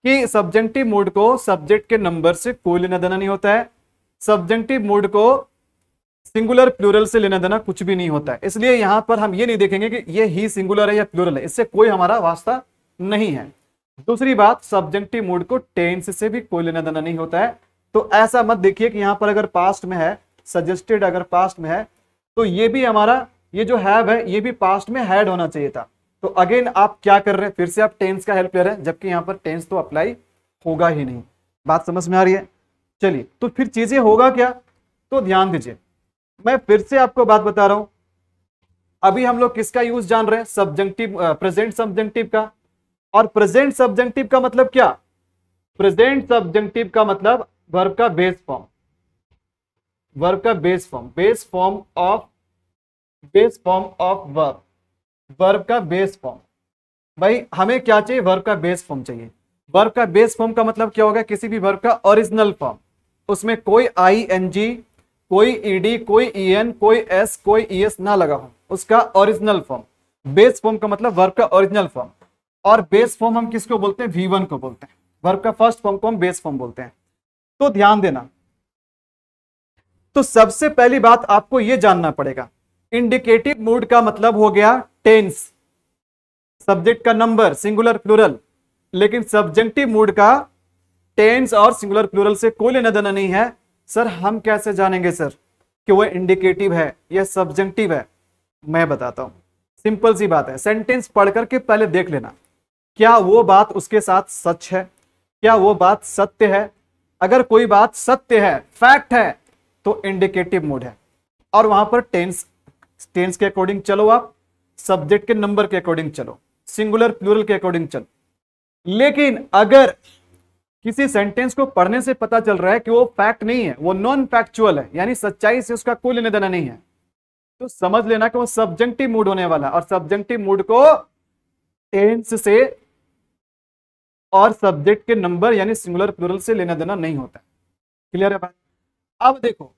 कि सब्जेक्टिव मूड को सब्जेक्ट के नंबर से कोई लेना देना नहीं होता है सब्जेक्टिव मूड को सिंगुलर प्लूरल से लेना देना कुछ भी नहीं होता है इसलिए यहां पर हम ये नहीं देखेंगे कि ये ही सिंगुलर है या प्लूरल है इससे कोई हमारा वास्ता नहीं है दूसरी बात सब्जेक्टिव मूड को टेंस से भी कोई लेना देना नहीं होता है तो ऐसा मत देखिए कि यहां पर अगर पास्ट में है सजेस्टेड अगर पास्ट में है तो ये भी हमारा ये जो हैव है ये भी पास्ट में हैड होना चाहिए था तो अगेन आप क्या कर रहे हैं फिर से आप टेंस का हेल्प ले रहे हैं जबकि यहाँ पर टेंस तो अप्लाई होगा ही नहीं बात समझ में आ रही है चलिए तो फिर चीजें होगा क्या तो ध्यान दीजिए मैं फिर से आपको बात बता रहा हूं अभी हम लोग किसका यूज जान रहे हैं सब्जेंटिव प्रेजेंट सब्जेंटिव का और प्रेजेंट सब्जेंटिव का मतलब क्या प्रेजेंट सब्जेंटिव का मतलब वर्ब का बेस फॉर्म वर्ब का base form base form of base form of verb verb का बेस फॉर्म भाई हमें क्या चाहिए वर्ब का बेस फॉर्म चाहिए वर्ब का बेस फॉर्म का मतलब क्या होगा किसी भी वर्ब का ओरिजिनल फॉर्म उसमें कोई आई एन जी कोई ईडी e कोई ई e एन कोई एस कोई ई e एस ना लगा हो उसका ओरिजिनल फॉर्म बेस फॉर्म का मतलब वर्ब का ओरिजिनल फॉर्म और बेस फॉर्म हम किसको बोलते हैं वी वन को बोलते हैं वर्ब का फर्स्ट फॉर्म को हम बेस फॉर्म बोलते हैं तो ध्यान देना तो सबसे पहली बात आपको यह जानना पड़ेगा इंडिकेटिव मूड का मतलब हो गया टेंस सब्जेक्ट का नंबर सिंगुलर प्लूरल लेकिन सब्जेक्टिव मूड का टेंस और सिंगुलर प्लूरल से कोई लेना देना नहीं है सर हम कैसे जानेंगे सर कि वो इंडिकेटिव है या सब्जेक्टिव है मैं बताता हूँ सिंपल सी बात है सेंटेंस पढ़ करके पहले देख लेना क्या वो बात उसके साथ सच है क्या वो बात सत्य है अगर कोई बात सत्य है फैक्ट है तो इंडिकेटिव मूड है और वहां पर टेंस टेंस के अकॉर्डिंग चलो आप सब्जेक्ट के नंबर के अकॉर्डिंग चलो सिंगुलर प्लूरल के अकॉर्डिंग चलो लेकिन अगर किसी सेंटेंस को पढ़ने से पता चल रहा है कि वो फैक्ट नहीं है वो नॉन फैक्चुअल है यानी सच्चाई से उसका कोई लेने देना नहीं है तो समझ लेना कि वो सब्जेक्टिव मूड होने वाला और सब्जेक्टिव मूड को टेंस से और सब्जेक्ट के नंबर यानी सिंगुलर प्लूरल से लेना देना नहीं होता क्लियर है भाई अब देखो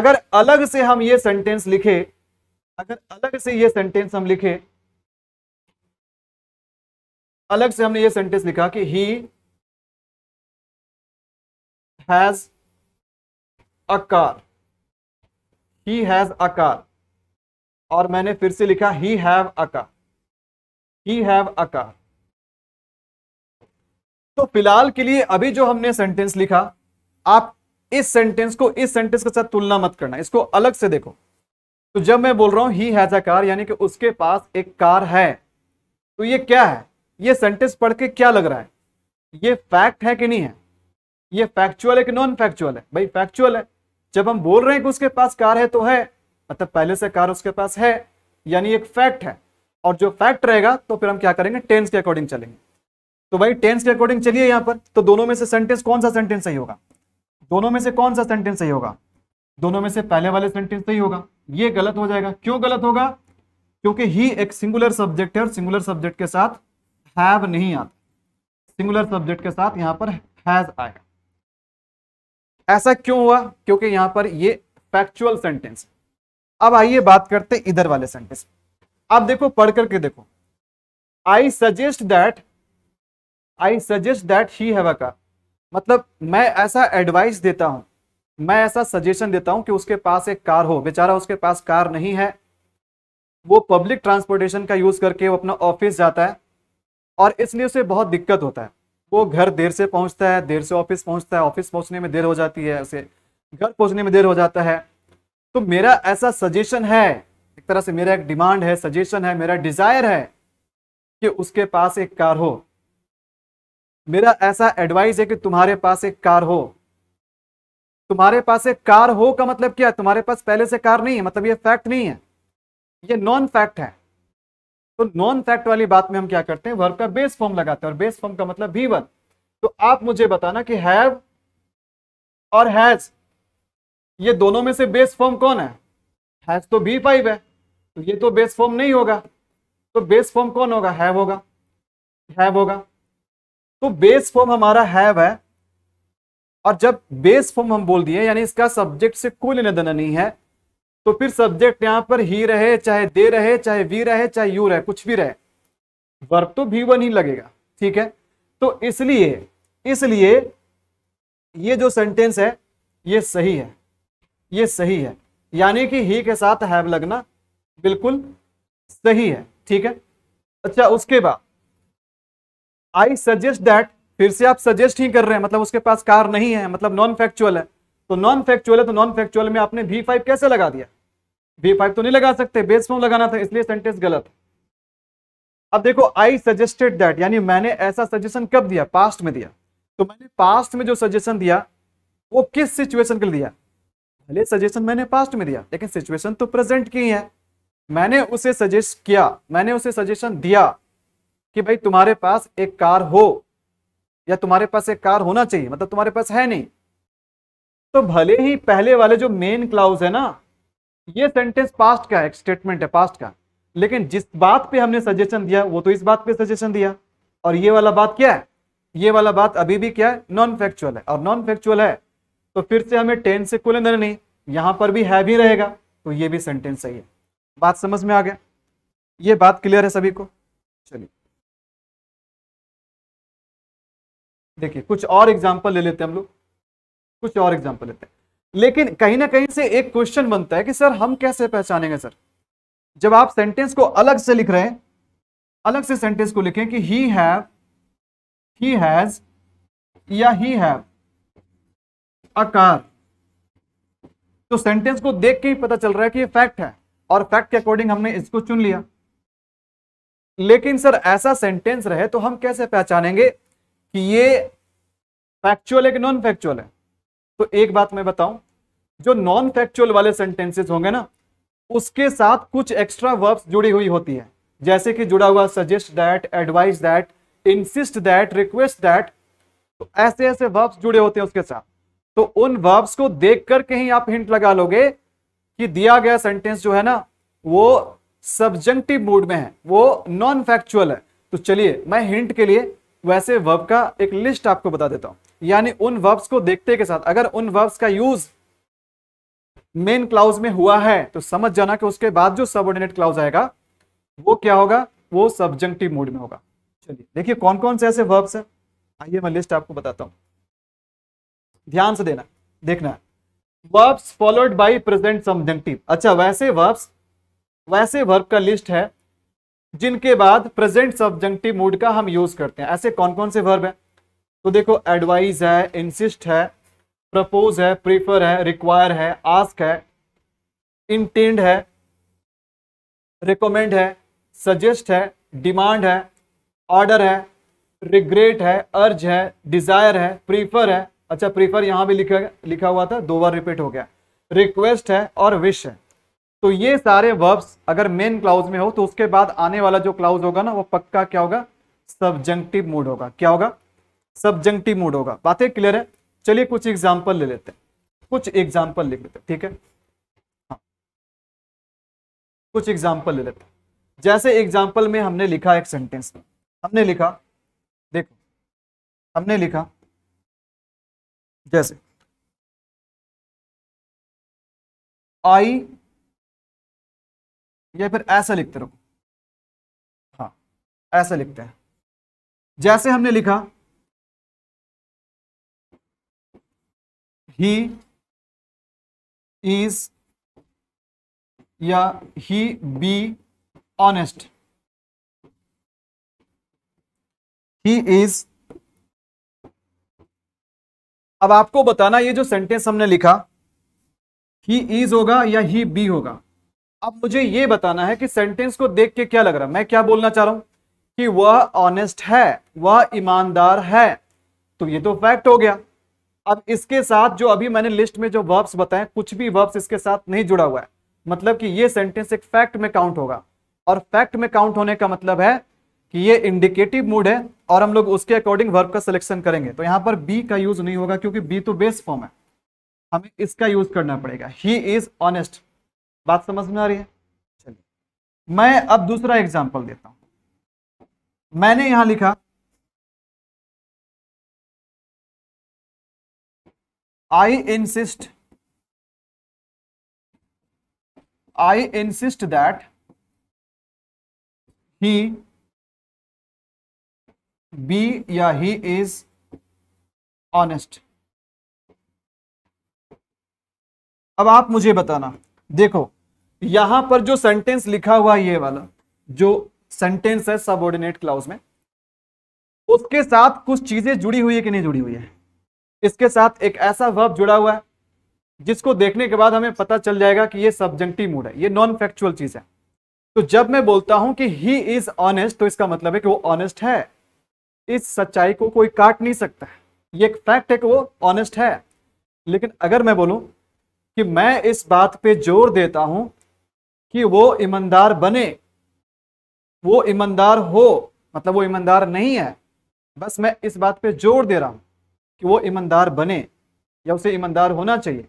अगर अलग से हम ये सेंटेंस लिखे अगर अलग से ये सेंटेंस हम लिखे अलग से हमने ये सेंटेंस लिखा कि he has a car he has a car और मैंने फिर से लिखा he have a car he have a car तो फिलहाल के लिए अभी जो हमने सेंटेंस लिखा आप इस सेंटेंस को इस सेंटेंस के साथ तुलना मत करना इसको अलग से देखो तो जब मैं बोल रहा हूं ही हैज अ कार यानी कि उसके पास एक कार है तो ये क्या है ये सेंटेंस पढ़ के क्या लग रहा है ये फैक्ट है कि नहीं है ये फैक्चुअल है कि नॉन फैक्चुअल है भाई फैक्चुअल है जब हम बोल रहे हैं कि उसके पास कार है तो है मतलब पहले से कार उसके पास है यानी एक फैक्ट है और जो फैक्ट रहेगा तो फिर हम क्या करेंगे टेंस के अकॉर्डिंग चलेंगे तो भाई टेंस के अकॉर्डिंग चलिए यहाँ पर तो दोनों में से सेंटेंस कौन सा सेंटेंस सही होगा दोनों में से कौन सा सेंटेंस सही होगा दोनों में से पहले वाले सेंटेंस सही होगा ये गलत हो जाएगा क्यों गलत होगा क्योंकि ही एक सिंगुलर सब्जेक्ट है और सिंगुलर सब्जेक्ट के साथ हैव नहीं आता सिंगुलर सब्जेक्ट के साथ यहाँ पर हैज आएगा ऐसा क्यों हुआ क्योंकि यहां पर ये फैक्चुअल सेंटेंस अब आइए बात करते इधर वाले सेंटेंस अब देखो पढ़ करके देखो I suggest that I suggest that he है वका मतलब मैं ऐसा एडवाइस देता हूं मैं ऐसा सजेशन देता हूं कि उसके पास एक कार हो बेचारा उसके पास कार नहीं है वो पब्लिक ट्रांसपोर्टेशन का यूज करके वो अपना ऑफिस जाता है और इसलिए उसे बहुत दिक्कत होता है वो घर देर से पहुंचता है देर से ऑफिस पहुंचता है ऑफिस पहुंचने में देर हो जाती है उसे घर पहुंचने में देर हो जाता है तो मेरा ऐसा सजेशन है एक तरह से मेरा एक डिमांड है सजेशन है मेरा डिजायर है कि उसके पास एक कार हो मेरा ऐसा एडवाइस है कि तुम्हारे पास एक कार हो तुम्हारे पास एक कार हो का मतलब क्या है तुम्हारे पास पहले से कार नहीं है मतलब ये फैक्ट नहीं है ये नॉन फैक्ट है तो नॉन फैक्ट वाली बात में हम क्या करते हैं वर्ब का बेस फॉर्म लगाते हैं और बेस फॉर्म का मतलब भी वन तो आप मुझे बताना कि हैव और हैज ये दोनों में से बेस फॉर्म कौन है हैज तो बी फाइव है तो ये तो बेस फॉर्म नहीं होगा तो बेस फॉर्म कौन होगा हैव होगा हैव होगा तो बेस फॉर्म हमारा हैव है और जब बेस फॉर्म हम बोल दिए यानी इसका सब्जेक्ट से कोई लेना देना नहीं है तो फिर सब्जेक्ट यहां पर ही रहे चाहे दे रहे चाहे वी रहे चाहे यू रहे कुछ भी रहे वर्ब तो भी वन ही लगेगा ठीक है तो इसलिए इसलिए ये जो सेंटेंस है ये सही है ये सही है यानी कि ही के साथ हैव लगना बिल्कुल सही है ठीक है अच्छा उसके बाद आई सजेस्ट दैट फिर से आप सजेस्ट ही कर रहे हैं मतलब उसके पास कार नहीं है मतलब नॉन फैक्चुअल है तो नॉन फैक्चुअल है तो नॉन फैक्चुअल में आपने वी फाइव कैसे लगा दिया वी फाइव तो नहीं लगा सकते बेस फॉर्म लगाना था इसलिए सेंटेंस गलत अब देखो आई सजेस्टेड दैट यानी मैंने ऐसा सजेशन कब दिया पास्ट में दिया तो मैंने पास्ट में जो सजेशन दिया वो किस सिचुएशन के लिए दिया भले सजेशन मैंने पास्ट में दिया लेकिन सिचुएशन तो प्रेजेंट की ही है मैंने उसे सजेस्ट किया मैंने उसे सजेशन दिया कि भाई तुम्हारे पास एक कार हो या तुम्हारे पास एक कार होना चाहिए मतलब तुम्हारे पास है नहीं तो भले ही पहले वाले जो मेन क्लाउज है ना ये सेंटेंस पास्ट का एक स्टेटमेंट है पास्ट का लेकिन जिस बात पे हमने सजेशन दिया वो तो इस बात पे सजेशन दिया और ये वाला बात क्या है ये वाला बात अभी भी क्या है नॉन फैक्चुअल है और नॉन फैक्चुअल है तो फिर से हमें टेन से कुल नहीं यहां पर भी है भी रहेगा तो ये भी सेंटेंस सही है बात समझ में आ गया ये बात क्लियर है सभी को चलिए देखिए कुछ और एग्जाम्पल ले लेते हैं हम लोग कुछ और एग्जाम्पल लेते हैं लेकिन कहीं ना कहीं से एक क्वेश्चन बनता है कि सर हम कैसे पहचानेंगे सर जब आप सेंटेंस को अलग से लिख रहे हैं अलग से सेंटेंस को लिखें कि ही हैव ही हैज या ही हैव अ कार तो सेंटेंस को देख के ही पता चल रहा है कि ये फैक्ट है और फैक्ट के अकॉर्डिंग हमने इसको चुन लिया लेकिन सर ऐसा सेंटेंस रहे तो हम कैसे पहचानेंगे कि ये फैक्चुअल है कि नॉन फैक्चुअल है तो एक बात मैं बताऊं जो नॉन फैक्चुअल वाले सेंटेंसेस होंगे ना उसके साथ कुछ एक्स्ट्रा वर्ब्स जुड़ी हुई होती है जैसे कि जुड़ा हुआ suggest that advice that insist that request that तो ऐसे ऐसे वर्ब्स जुड़े होते हैं उसके साथ तो उन वर्ब्स को देख करके ही आप हिंट लगा लोगे कि दिया गया सेंटेंस जो है ना वो सब्जेंटिव मूड में है वो नॉन फैक्चुअल है तो चलिए मैं हिंट के लिए वैसे वर्ब का एक लिस्ट आपको बता देता हूं यानी उन वर्ब्स को देखते के साथ अगर उन वर्ब्स का यूज मेन क्लाउज में हुआ है तो समझ जाना कि उसके बाद जो सबोर्डिनेट क्लाउज आएगा वो क्या होगा वो सब्जंक्टिव मूड में होगा चलिए देखिए कौन कौन से ऐसे वर्ब्स है आइए मैं लिस्ट आपको बताता हूं ध्यान से देना देखना verbs followed by present subjunctive अच्छा वैसे वर्ब्स वैसे वर्ब का लिस्ट है जिनके बाद प्रेजेंट सब्जेंटिव मूड का हम यूज करते हैं ऐसे कौन कौन से वर्ब है तो देखो एडवाइज है इंसिस्ट है प्रपोज है प्रीफर है रिक्वायर है आस्क है इंटेंड है रिकमेंड है सजेस्ट है डिमांड है ऑर्डर है रिग्रेट है अर्ज है डिजायर है प्रीफर है अच्छा प्रीफर यहाँ भी लिखा लिखा हुआ था दो बार रिपीट हो गया रिक्वेस्ट है और विश है तो ये सारे वर्ब्स अगर मेन क्लाउज में हो तो उसके बाद आने वाला जो क्लाउज होगा ना वो पक्का क्या होगा सब्जंक्टिव मूड होगा क्या होगा सब्जंक्टिव मूड होगा बातें क्लियर है चलिए कुछ एग्जाम्पल ले लेते हैं कुछ एग्जाम्पल लिख लेते हैं ठीक है हाँ। कुछ एग्जाम्पल ले लेते हैं जैसे एग्जाम्पल में हमने लिखा एक सेंटेंस में हमने लिखा देखो हमने लिखा जैसे आई या फिर ऐसा लिखते रहो हाँ ऐसा लिखते हैं जैसे हमने लिखा ही इज या he be honest he is अब आपको बताना ये जो सेंटेंस हमने लिखा ही इज होगा या ही बी होगा अब मुझे ये बताना है कि सेंटेंस को देख के क्या लग रहा है मैं क्या बोलना चाह रहा हूं कि वह ऑनेस्ट है वह ईमानदार है तो ये तो फैक्ट हो गया अब इसके साथ जो अभी मैंने लिस्ट में जो वर्ब्स बताए कुछ भी वर्ब्स इसके साथ नहीं जुड़ा हुआ है मतलब कि यह सेंटेंस एक फैक्ट में काउंट होगा और फैक्ट में काउंट होने का मतलब है कि ये इंडिकेटिव मूड है और हम लोग उसके अकॉर्डिंग वर्ब का सिलेक्शन करेंगे तो यहाँ पर बी का यूज नहीं होगा क्योंकि बी तो बेस फॉर्म है हमें इसका यूज करना पड़ेगा ही इज ऑनेस्ट बात समझ में आ रही है चलिए मैं अब दूसरा एग्जाम्पल देता हूं मैंने यहां लिखा I insist I insist that he be या ही इज ऑनेस्ट अब आप मुझे बताना देखो यहां पर जो सेंटेंस लिखा हुआ ये वाला जो सेंटेंस है ऑर्डिनेट क्लाउज में उसके साथ कुछ चीजें जुड़ी हुई है कि नहीं जुड़ी हुई है इसके साथ एक ऐसा वर्ब जुड़ा हुआ है जिसको देखने के बाद हमें पता चल जाएगा कि ये सब्जेंटिव मूड है ये नॉन फैक्चुअल चीज है तो जब मैं बोलता हूं कि ही इज ऑनेस्ट तो इसका मतलब है कि वो ऑनेस्ट है इस सच्चाई को कोई काट नहीं सकता ये एक फैक्ट है कि वो ऑनेस्ट है लेकिन अगर मैं बोलूं कि मैं इस बात पे जोर देता हूं कि वो ईमानदार बने वो ईमानदार हो मतलब वो ईमानदार नहीं है बस मैं इस बात पे जोर दे रहा हूं कि वो ईमानदार बने या उसे ईमानदार होना चाहिए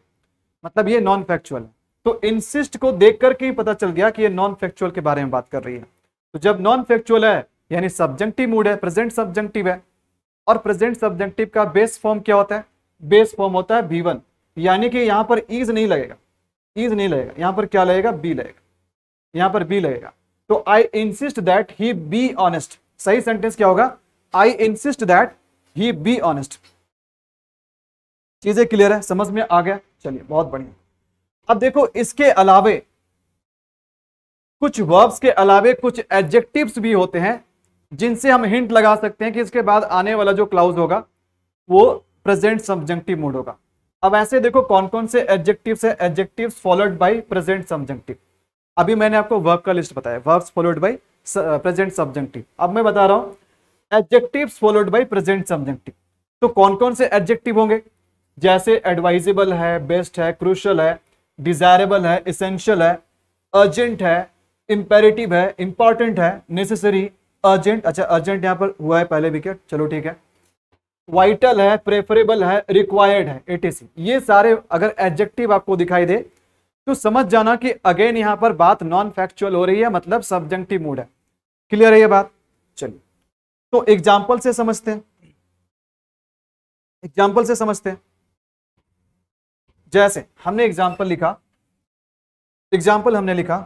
मतलब ये नॉन फैक्चुअल है तो इंसिस्ट को देख करके ही पता चल गया कि ये नॉन फैक्चुअल के बारे में बात कर रही है तो जब नॉन फैक्चुअल है यानी सब्जेंटिव मूड है प्रेजेंट सब्जेंटिव है और प्रेजेंट सब्जेंटिव का बेस फॉर्म क्या होता है बेस फॉर्म होता है बी वन यानी कि यहां पर ईज नहीं लगेगा ईज नहीं लगेगा यहां पर क्या लगेगा बी लगेगा यहां पर बी लगेगा तो I insist that he be honest सही सेंटेंस क्या होगा I insist that he be honest चीजें क्लियर है समझ में आ गया चलिए बहुत बढ़िया अब देखो इसके अलावे कुछ वर्ब्स के अलावे कुछ एडजेक्टिव्स भी होते हैं जिनसे हम हिंट लगा सकते हैं कि इसके बाद आने वाला जो क्लाउज होगा वो प्रेजेंट सब्जेक्टिव मोड होगा अब ऐसे देखो कौन कौन से एडजेक्टिव्स है adjectives followed by present subjective अभी मैंने आपको वर्क का लिस्ट बताया verbs followed by present subjective अब मैं बता रहा हूँ adjectives followed by present subjective तो कौन कौन से एडजेक्टिव होंगे जैसे एडवाइजेबल है बेस्ट है क्रूशल है डिजायरेबल है इसेंशियल है अर्जेंट है इम्पेरेटिव है इंपॉर्टेंट है नेसेसरी अर्जेंट अच्छा अर्जेंट यहाँ पर हुआ है पहले भी क्या चलो ठीक है वाइटल है प्रेफरेबल है रिक्वायर्ड है एटीसी ये सारे अगर एडजेक्टिव आपको दिखाई दे तो समझ जाना कि अगेन यहां पर बात नॉन फैक्चुअल हो रही है मतलब सब्जेक्टिव मूड है क्लियर है ये बात चलिए तो एग्जाम्पल से समझते हैं एग्जाम्पल से समझते हैं जैसे हमने एग्जाम्पल लिखा एग्जाम्पल हमने लिखा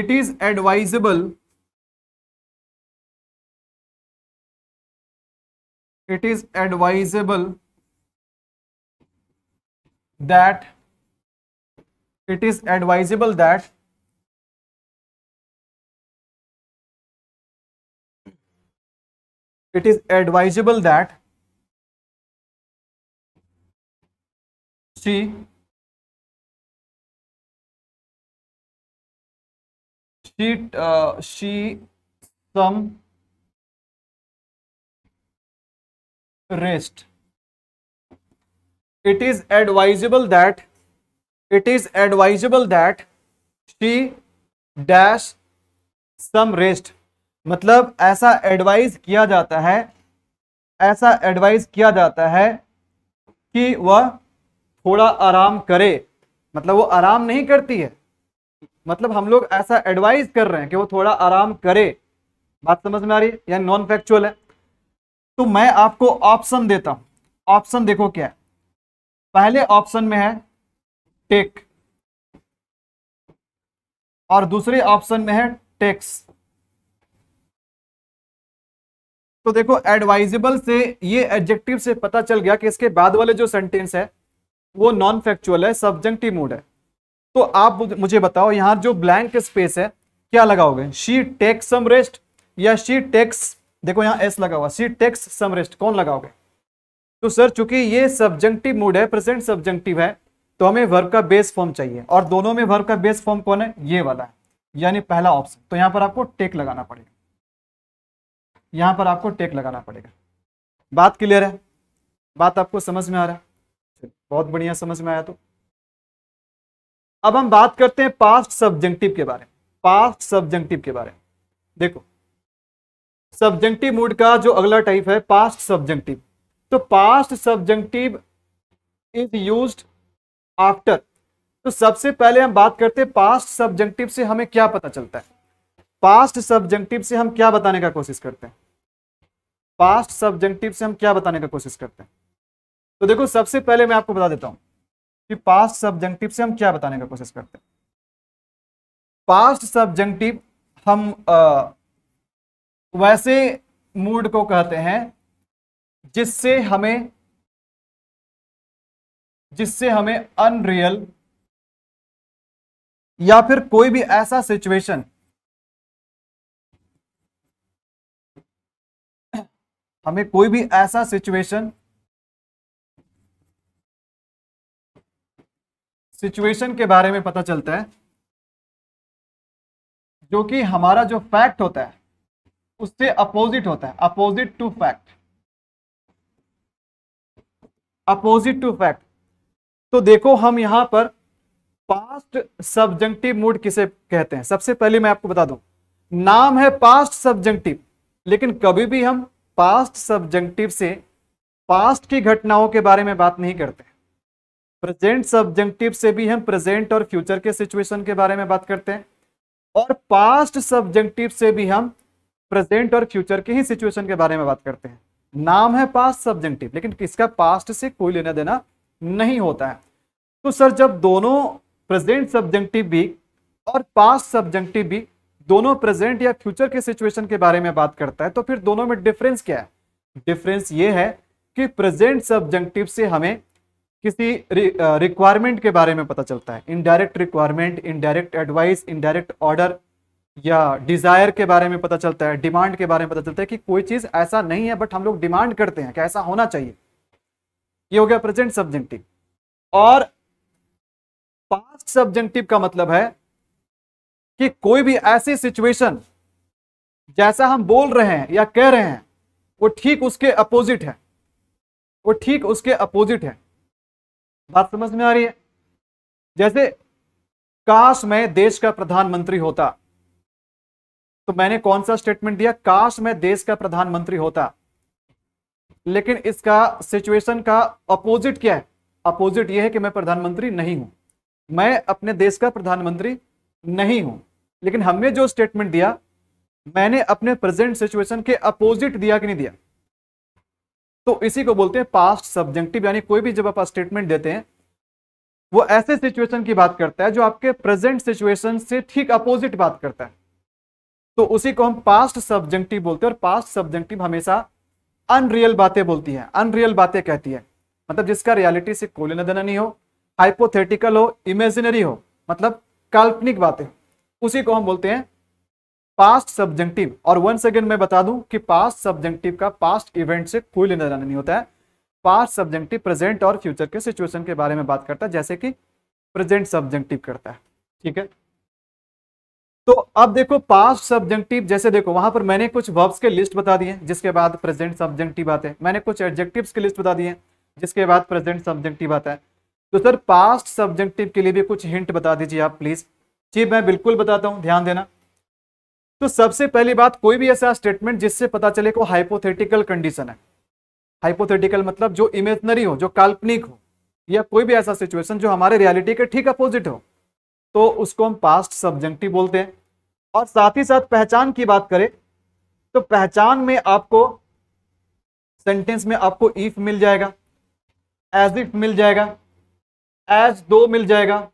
it is advisable it is advisable that it is advisable that it is advisable that See. Sheet she some rest it is advisable that it is advisable that she dash some rest मतलब ऐसा एडवाइज किया जाता है ऐसा एडवाइज किया जाता है कि वह थोड़ा आराम करे मतलब वो आराम नहीं करती है मतलब हम लोग ऐसा एडवाइज कर रहे हैं कि वो थोड़ा आराम करे बात समझ में आ रही है या नॉन फैक्चुअल है तो मैं आपको ऑप्शन देता हूं ऑप्शन देखो क्या है पहले ऑप्शन में है टेक और दूसरे ऑप्शन में है टेक्स तो देखो एडवाइजेबल से ये एडजेक्टिव से पता चल गया कि इसके बाद वाले जो सेंटेंस है वो नॉन फैक्चुअल है सब्जेंटिव मूड है तो आप मुझे बताओ यहां जो ब्लैंक स्पेस है क्या लगाओगे शी टेक्स सम रेस्ट या शी टेक्स देखो यहां एस लगा हुआ शी टेक्स सम रेस्ट कौन लगाओगे तो सर चूंकि ये सब्जेंटिव मूड है प्रेजेंट सब्जेंटिव है तो हमें वर्ब का बेस फॉर्म चाहिए और दोनों में वर्ब का बेस फॉर्म कौन है ये वाला है यानी पहला ऑप्शन तो यहां पर आपको टेक लगाना पड़ेगा यहां पर आपको टेक लगाना पड़ेगा बात क्लियर है बात आपको समझ में आ रहा है बहुत बढ़िया समझ में आया तो अब हम बात करते हैं पास्ट सब्जेंटिव के बारे में पास्ट सब्जेंटिव के बारे में देखो सब्जेंटिव मूड का जो अगला टाइप है पास्ट सब्जेंटिव तो past subjunctive is use after तो सबसे पहले हम बात करते हैं पास्ट सब्जेंटिव से हमें क्या पता चलता है पास्ट सब्जेंटिव से हम क्या बताने का कोशिश करते हैं पास्ट सब्जेंटिव से हम क्या बताने का कोशिश करते हैं तो देखो सबसे पहले मैं आपको बता देता हूं कि पास्ट सब्जेंटिव से हम क्या बताने का कोशिश करते हैं पास्ट सब्जेंटिव हम आ, वैसे मूड को कहते हैं जिससे हमें जिससे हमें अनरियल या फिर कोई भी ऐसा सिचुएशन हमें कोई भी ऐसा सिचुएशन सिचुएशन के बारे में पता चलता है जो कि हमारा जो फैक्ट होता है उससे अपोजिट होता है opposite to fact opposite to fact तो देखो हम यहां पर पास्ट सब्जेंटिव मूड किसे कहते हैं सबसे पहले मैं आपको बता दूं नाम है पास्ट सब्जेंटिव लेकिन कभी भी हम पास्ट सब्जेंटिव से पास्ट की घटनाओं के बारे में बात नहीं करते प्रेजेंट सब्जेंटिव से भी हम प्रेजेंट और फ्यूचर के सिचुएशन के बारे में बात करते हैं और पास्ट सब्जेक्टिव से भी हम प्रेजेंट और फ्यूचर के ही सिचुएशन के बारे में बात करते हैं नाम है पास्ट सब्जेंटिव लेकिन किसका पास्ट से कोई लेना देना नहीं होता है तो सर जब दोनों प्रेजेंट सब्जेक्टिव भी और पास्ट सब्जेक्टिव भी दोनों प्रेजेंट या फ्यूचर के सिचुएशन के बारे में बात करता है तो फिर दोनों में डिफरेंस क्या है डिफरेंस ये है कि प्रेजेंट सब्जेक्टिव से हमें किसी रिक्वायरमेंट के बारे में पता चलता है indirect requirement indirect advice indirect order या डिज़ायर के बारे में पता चलता है डिमांड के बारे में पता चलता है कि कोई चीज़ ऐसा नहीं है बट हम लोग डिमांड करते हैं कि ऐसा होना चाहिए ये हो गया प्रेजेंट सब्जेक्टिव और पास्ट सब्जेक्टिव का मतलब है कि कोई भी ऐसी सिचुएशन जैसा हम बोल रहे हैं या कह रहे हैं वो ठीक उसके अपोजिट है वो ठीक उसके अपोजिट है बात समझ में आ रही है जैसे काश मैं देश का प्रधानमंत्री होता तो मैंने कौन सा स्टेटमेंट दिया काश मैं देश का प्रधानमंत्री होता लेकिन इसका सिचुएशन का अपोजिट क्या है अपोजिट यह है कि मैं प्रधानमंत्री नहीं हूं मैं अपने देश का प्रधानमंत्री नहीं हूं लेकिन हमने जो स्टेटमेंट दिया मैंने अपने प्रेजेंट सिचुएशन के अपोजिट दिया कि नहीं दिया तो इसी को बोलते हैं पास्ट सब्जेक्टिव यानी कोई भी जब आप स्टेटमेंट देते हैं वो ऐसे सिचुएशन की बात करता है जो आपके प्रेजेंट सिचुएशन से ठीक अपोजिट बात करता है तो उसी को हम पास्ट सब्जेक्टिव बोलते हैं और पास्ट सब्जेक्टिव हमेशा अनरियल बातें बोलती है अनरियल बातें कहती है मतलब जिसका रियलिटी से कोई लेना देना नहीं हो हाइपोथेटिकल हो इमेजिनरी हो मतलब काल्पनिक बातें उसी को हम बोलते हैं पास्ट सब्जेक्टिव और वन सेकेंड मैं बता दूं कि पास्ट सब्जेक्टिव का पास्ट इवेंट से कोई लेना देना नहीं होता है पास्ट सब्जेक्टिव प्रेजेंट और फ्यूचर के सिचुएशन के बारे में बात करता है जैसे कि प्रेजेंट सब्जेंटिव करता है ठीक है तो अब देखो पास्ट सब्जेक्टिव जैसे देखो वहां पर मैंने कुछ वर्ब्स के लिस्ट बता दिए जिसके बाद प्रेजेंट सब्जेक्टिव आते हैं मैंने कुछ एडजेक्टिव के लिस्ट बता दिए जिसके बाद प्रेजेंट सब्जेक्टिव आता है तो सर पास्ट सब्जेक्टिव के लिए भी कुछ हिंट बता दीजिए आप प्लीज जी मैं बिल्कुल बताता हूँ ध्यान देना तो सबसे पहली बात कोई भी ऐसा स्टेटमेंट जिससे पता चले को हाइपोथेटिकल कंडीशन है हाइपोथेटिकल मतलब जो इमेजनरी हो जो काल्पनिक हो या कोई भी ऐसा सिचुएशन जो हमारे रियलिटी के ठीक अपोजिट हो तो उसको हम पास्ट सब्जेक्टिव बोलते हैं और साथ ही साथ पहचान की बात करें तो पहचान में आपको सेंटेंस में आपको इफ मिल जाएगा एज इफ मिल जाएगा एज दो मिल जाएगा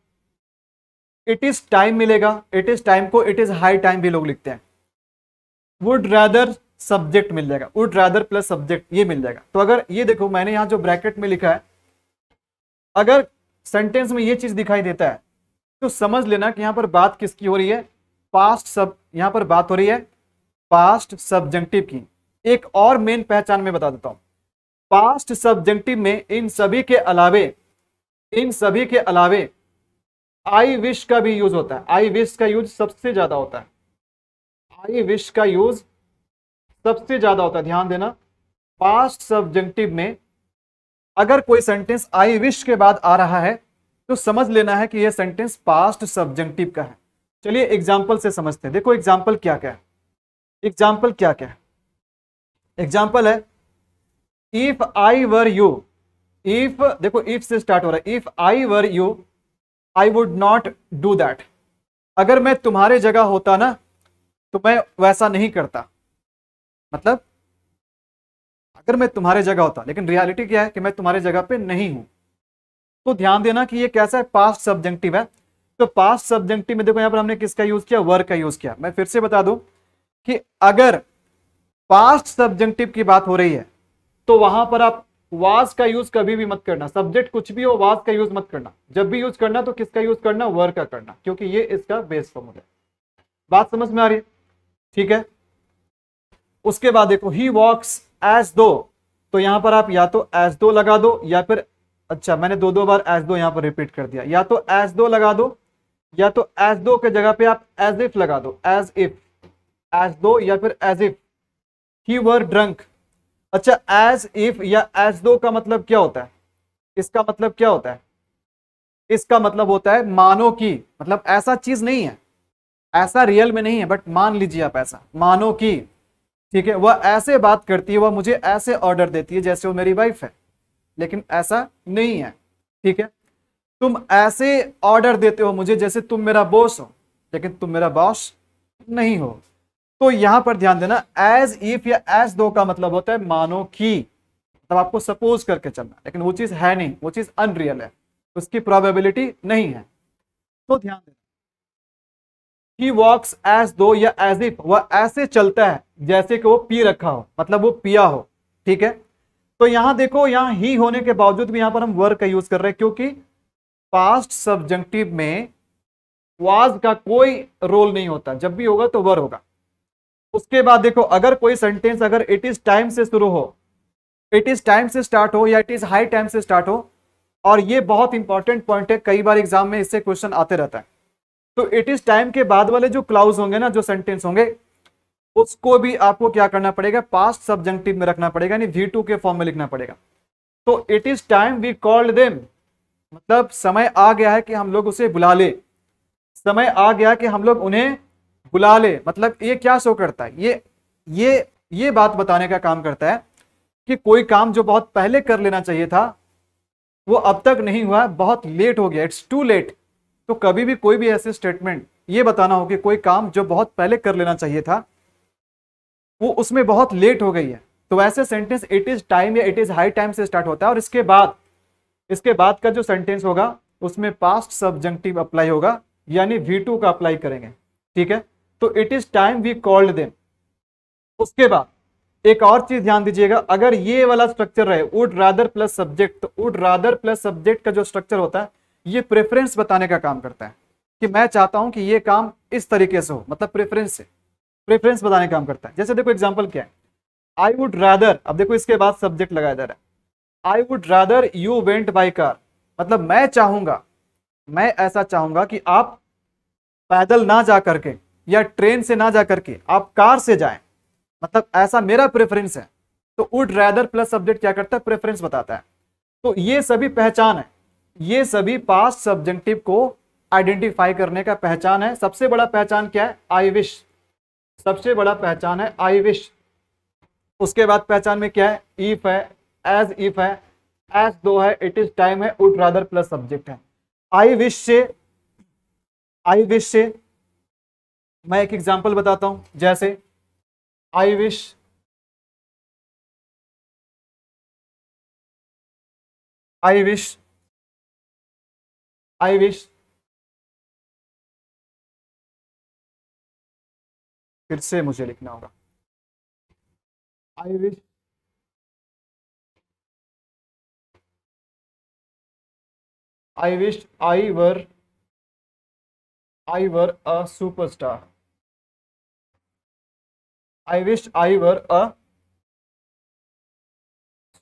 इट इज टाइम मिलेगा इट इज टाइम को इट इज हाई टाइम भी लोग लिखते हैं वुड रैदर सब्जेक्ट मिल जाएगा वुड रैदर प्लस सब्जेक्ट ये मिल जाएगा तो अगर ये देखो मैंने यहां जो ब्रैकेट में लिखा है अगर सेंटेंस में ये चीज दिखाई देता है तो समझ लेना कि यहां पर बात किसकी हो रही है पास्ट सब यहां पर बात हो रही है पास्ट सब्जेक्टिव की एक और मेन पहचान में बता देता हूं पास्ट सब्जेक्टिव में इन सभी के अलावे इन सभी के अलावे आई विश का भी यूज होता है आई विश का यूज सबसे ज्यादा होता है आई विश का यूज सबसे ज्यादा होता है ध्यान देना पास्ट सब्जेक्टिव में अगर कोई सेंटेंस आई विश के बाद आ रहा है तो समझ लेना है कि यह सेंटेंस पास्ट सब्जेक्टिव का है चलिए एग्जाम्पल से समझते हैं देखो एग्जाम्पल क्या क्या है एग्जाम्पल क्या क्या है एग्जाम्पल है if I were you if देखो इफ से स्टार्ट हो रहा है if I were you I would not do that अगर मैं तुम्हारे जगह होता ना तो मैं वैसा नहीं करता मतलब अगर मैं तुम्हारे जगह होता लेकिन रियलिटी क्या है कि मैं तुम्हारे जगह पे नहीं हूं तो ध्यान देना कि ये कैसा है पास्ट सब्जेक्टिव है तो पास्ट सब्जेक्टिव में देखो यहां पर हमने किसका यूज किया वर्क का यूज किया मैं फिर से बता दू कि अगर पास्ट सब्जेक्टिव की बात हो रही है तो वहां पर आप वाज का यूज कभी भी मत करना सब्जेक्ट कुछ भी हो वाज का यूज मत करना जब भी यूज करना तो किसका यूज करना वर का करना क्योंकि ये इसका बेस फॉर्म है बात समझ में आ रही है ठीक है उसके बाद देखो ही वॉक्स एज दो तो यहां पर आप या तो एज दो लगा दो या फिर अच्छा मैंने दो दो बार एज दो यहां पर रिपीट कर दिया या तो एज दो लगा दो या तो एज दो के जगह पे आप एज इफ लगा दो एज इफ एज दो या फिर as if he were drunk अच्छा एज इफ या एज दो का मतलब क्या होता है इसका मतलब क्या होता है इसका मतलब होता है मानो की मतलब ऐसा चीज नहीं है ऐसा रियल में नहीं है बट मान लीजिए आप ऐसा मानो की ठीक है वह ऐसे बात करती है वह मुझे ऐसे ऑर्डर देती है जैसे वो मेरी वाइफ है लेकिन ऐसा नहीं है ठीक है तुम ऐसे ऑर्डर देते हो मुझे जैसे तुम मेरा बॉस हो लेकिन तुम मेरा बॉस नहीं हो तो यहां पर ध्यान देना एज इफ या एज दो का मतलब होता है मानो की मतलब तो आपको सपोज करके चलना लेकिन वो चीज है नहीं वो चीज अनरियल है उसकी प्रोबेबिलिटी नहीं है तो ध्यान देना ही वॉक्स एज दो या एज इफ वह ऐसे चलता है जैसे कि वो पी रखा हो मतलब वो पिया हो ठीक है तो यहां देखो यहां ही होने के बावजूद भी यहां पर हम वर्ग का यूज कर रहे हैं क्योंकि पास्ट सब्जेक्टिव में वाज का कोई रोल नहीं होता जब भी होगा तो वर होगा उसके बाद देखो अगर कोई सेंटेंस अगर इट इज टाइम से शुरू हो इट इज टाइम से स्टार्ट हो या इट इज हाई टाइम से स्टार्ट हो और ये बहुत इंपॉर्टेंट पॉइंट है कई बार एग्जाम में इससे क्वेश्चन आते रहता है तो इट इज टाइम के बाद वाले जो क्लाउज होंगे ना जो सेंटेंस होंगे उसको भी आपको क्या करना पड़ेगा पास्ट सब्जेक्टिव में रखना पड़ेगा यानी वी के फॉर्म में लिखना पड़ेगा तो it is time we called them मतलब समय आ गया है कि हम लोग उसे बुला ले समय आ गया कि हम लोग उन्हें बुला ले मतलब ये क्या शो करता है ये ये ये बात बताने का काम करता है कि कोई काम जो बहुत पहले कर लेना चाहिए था वो अब तक नहीं हुआ बहुत लेट हो गया इट्स टू लेट तो कभी भी कोई भी ऐसे स्टेटमेंट ये बताना हो कि कोई काम जो बहुत पहले कर लेना चाहिए था वो उसमें बहुत लेट हो गई है तो ऐसे सेंटेंस इट इज टाइम या इट इज हाई टाइम से स्टार्ट होता है और इसके बाद इसके बाद का जो सेंटेंस होगा उसमें पास्ट सब्जेंटिव अप्लाई होगा यानी वी टू का अप्लाई करेंगे ठीक है तो it is time we called them उसके बाद एक और चीज ध्यान दीजिएगा अगर ये वाला स्ट्रक्चर रहे वुड रादर प्लस सब्जेक्ट तो वुड रादर प्लस सब्जेक्ट का जो स्ट्रक्चर होता है ये प्रेफरेंस बताने का काम करता है कि मैं चाहता हूं कि ये काम इस तरीके से हो मतलब प्रेफरेंस से प्रेफरेंस बताने का काम करता है जैसे देखो एग्जाम्पल क्या है आई वुड रादर अब देखो इसके बाद सब्जेक्ट लगाया जा रहा है I would rather you went by car मतलब मैं चाहूंगा मैं ऐसा चाहूंगा कि आप पैदल ना जा करके या ट्रेन से ना जा करके आप कार से जाएं मतलब ऐसा मेरा प्रेफरेंस है तो वुड रैदर प्लस सब्जेक्ट क्या करता है प्रेफरेंस बताता है तो ये सभी पहचान है ये सभी पास सब्जेक्टिव को आइडेंटिफाई करने का पहचान है सबसे बड़ा पहचान क्या है आई विश सबसे बड़ा पहचान है आई विश उसके बाद पहचान में क्या है इफ है एज इफ है एज दो है इट इज टाइम है वुड रैदर प्लस सब्जेक्ट है आई विश से आई विश से मैं एक एग्जाम्पल बताता हूं जैसे I wish I wish I wish फिर से मुझे लिखना होगा I wish I wish I were I were a superstar. I wish I were a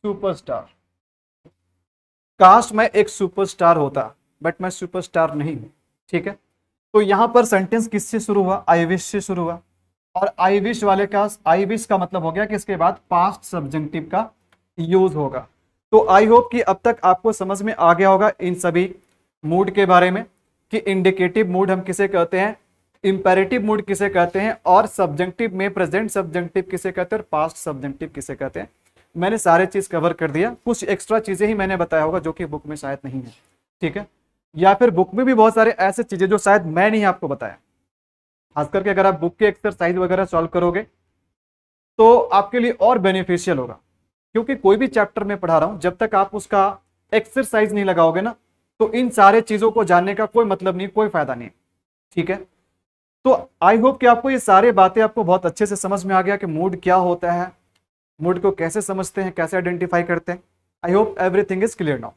superstar. Cast मैं एक superstar होता बट मैं superstar नहीं हूं ठीक है तो यहां पर सेंटेंस किससे शुरू हुआ आई विश से शुरू हुआ और आई विश वाले का आई विश का मतलब हो गया कि इसके बाद पास्ट सब्जेक्टिव का यूज होगा तो आई होप कि अब तक आपको समझ में आ गया होगा इन सभी मूड के बारे में कि इंडिकेटिव मूड हम किसे कहते हैं इंपेरेटिव मूड किसे कहते हैं और सब्जेक्टिव में प्रेजेंट सब्जेक्टिव किसे कहते हैं और पास्ट सब्जेक्टिव किसे कहते हैं मैंने सारे चीज़ कवर कर दिया कुछ एक्स्ट्रा चीज़ें ही मैंने बताया होगा जो कि बुक में शायद नहीं है ठीक है या फिर बुक में भी बहुत सारे ऐसे चीज़ें जो शायद मैं नहीं आपको बताया खास करके अगर आप बुक के एक्सरसाइज वगैरह सॉल्व करोगे तो आपके लिए और बेनिफिशियल होगा क्योंकि कोई भी चैप्टर में पढ़ा रहा हूँ जब तक आप उसका एक्सरसाइज नहीं लगाओगे ना तो इन सारे चीजों को जानने का कोई मतलब नहीं कोई फायदा नहीं ठीक है तो आई होप कि आपको ये सारे बातें आपको बहुत अच्छे से समझ में आ गया कि मूड क्या होता है मूड को कैसे समझते हैं कैसे आइडेंटिफाई करते हैं I hope everything is clear now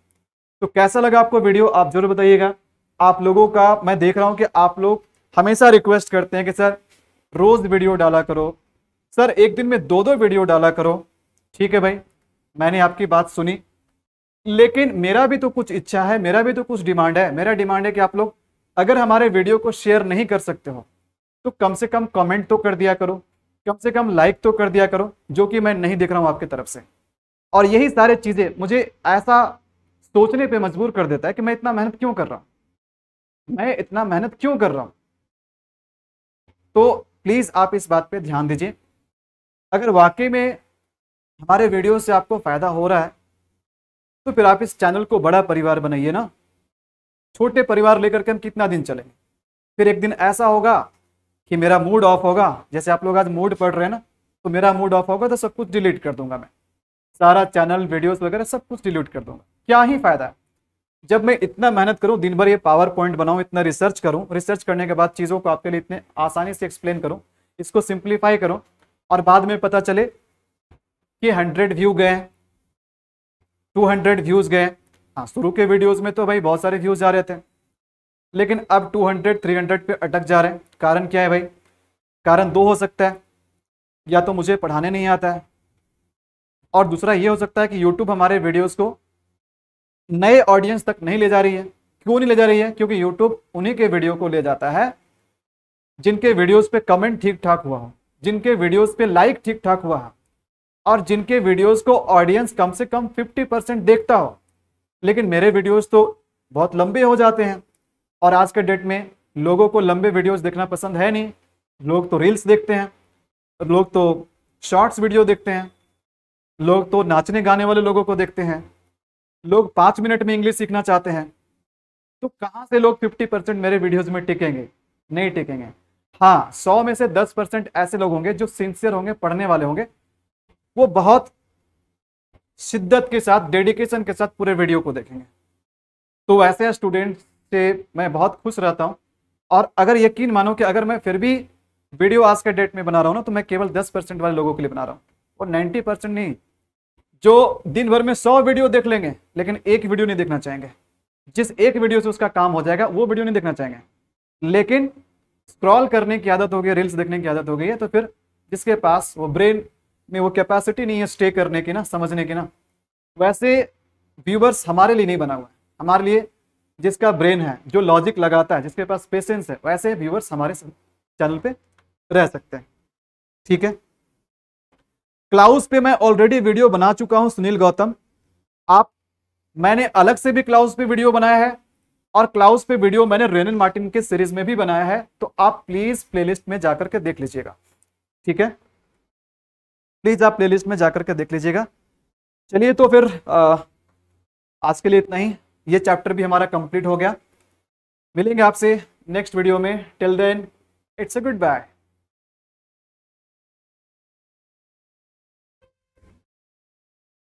तो कैसा लगा आपको वीडियो आप जरूर बताइएगा आप लोगों का मैं देख रहा हूं कि आप लोग हमेशा रिक्वेस्ट करते हैं कि सर रोज वीडियो डाला करो सर एक दिन में दो दो वीडियो डाला करो ठीक है भाई मैंने आपकी बात सुनी लेकिन मेरा भी तो कुछ इच्छा है मेरा भी तो कुछ डिमांड है मेरा डिमांड है कि आप लोग अगर हमारे वीडियो को शेयर नहीं कर सकते हो तो कम से कम कमेंट तो कर दिया करो कम से कम लाइक तो कर दिया करो जो कि मैं नहीं देख रहा हूं आपकी तरफ से और यही सारे चीज़ें मुझे ऐसा सोचने पे मजबूर कर देता है कि मैं इतना मेहनत क्यों कर रहा हूं मैं इतना मेहनत क्यों कर रहा हूं तो प्लीज़ आप इस बात पे ध्यान दीजिए अगर वाकई में हमारे वीडियो से आपको फ़ायदा हो रहा है तो फिर आप इस चैनल को बड़ा परिवार बनाइए ना छोटे परिवार लेकर के हम कितना दिन चलेंगे फिर एक दिन ऐसा होगा कि मेरा मूड ऑफ होगा जैसे आप लोग आज मूड पढ़ रहे हैं ना तो मेरा मूड ऑफ होगा तो सब कुछ डिलीट कर दूंगा मैं सारा चैनल वीडियोस वगैरह सब कुछ डिलीट कर दूंगा क्या ही फायदा है जब मैं इतना मेहनत करूं दिन भर ये पावर पॉइंट बनाऊं इतना रिसर्च करूं रिसर्च करने के बाद चीज़ों को आपके लिए इतने आसानी से एक्सप्लेन करूं इसको सिंप्लीफाई करूं और बाद में पता चले कि हंड्रेड व्यू गए टू हंड्रेड व्यूज़ गए हाँ शुरू के वीडियोज़ में तो भाई बहुत सारे व्यूज़ जा रहे थे लेकिन अब टू हंड्रेड थ्री हंड्रेड पे अटक जा रहे हैं कारण क्या है भाई कारण दो हो सकता है या तो मुझे पढ़ाने नहीं आता है और दूसरा ये हो सकता है कि यूट्यूब हमारे वीडियोज़ को नए ऑडियंस तक नहीं ले जा रही है क्यों नहीं ले जा रही है क्योंकि यूट्यूब उन्हीं के वीडियो को ले जाता है जिनके वीडियोस पे कमेंट ठीक ठाक हुआ हो जिनके वीडियोस पे लाइक ठीक ठाक हुआ है और जिनके वीडियोस को ऑडियंस कम से कम 50 परसेंट देखता हो लेकिन मेरे वीडियोस तो बहुत लंबे हो जाते हैं और आज के डेट में लोगों को लंबे वीडियोस देखना पसंद है नहीं लोग तो रील्स देखते हैं लोग तो शॉर्ट्स वीडियो देखते हैं लोग तो नाचने गाने वाले लोगों को देखते हैं लोग पाँच मिनट में इंग्लिश सीखना चाहते हैं तो कहाँ से लोग फिफ्टी परसेंट मेरे वीडियोज़ में टिकेंगे नहीं टिकेंगे हाँ सौ में से दस परसेंट ऐसे लोग होंगे जो सिंसियर होंगे पढ़ने वाले होंगे वो बहुत शिद्दत के साथ डेडिकेशन के साथ पूरे वीडियो को देखेंगे तो ऐसे स्टूडेंट से मैं बहुत खुश रहता हूँ और अगर यकीन मानो कि अगर मैं फिर भी वीडियो आज के डेट में बना रहा हूँ ना तो मैं केवल दस परसेंट वाले लोगों के लिए बना रहा हूँ और नाइन्टी परसेंट नहीं जो दिन भर में सौ वीडियो देख लेंगे लेकिन एक वीडियो नहीं देखना चाहेंगे जिस एक वीडियो से उसका काम हो जाएगा वो वीडियो नहीं देखना चाहेंगे लेकिन स्क्रॉल करने की आदत हो गई रील्स देखने की आदत हो गई है तो फिर जिसके पास वो ब्रेन में वो कैपेसिटी नहीं है स्टे करने की ना समझने की ना वैसे व्यूवर्स हमारे लिए नहीं बना हुआ है हमारे लिए जिसका ब्रेन है जो लॉजिक लगाता है जिसके पास पेशेंस है वैसे व्यूवर्स हमारे चैनल पे रह सकते हैं ठीक है क्लाउज पे मैं ऑलरेडी वीडियो बना चुका हूं सुनील गौतम आप मैंने अलग से भी क्लाउज पे वीडियो बनाया है और क्लाउज पे वीडियो मैंने रेनन मार्टिन के सीरीज में भी बनाया है तो आप प्लीज प्लेलिस्ट में जाकर के देख लीजिएगा ठीक है प्लीज़ आप प्लेलिस्ट में जाकर के देख लीजिएगा चलिए तो फिर आ, आज के लिए इतना ही ये चैप्टर भी हमारा कंप्लीट हो गया मिलेंगे आपसे नेक्स्ट वीडियो में till then it's a good bye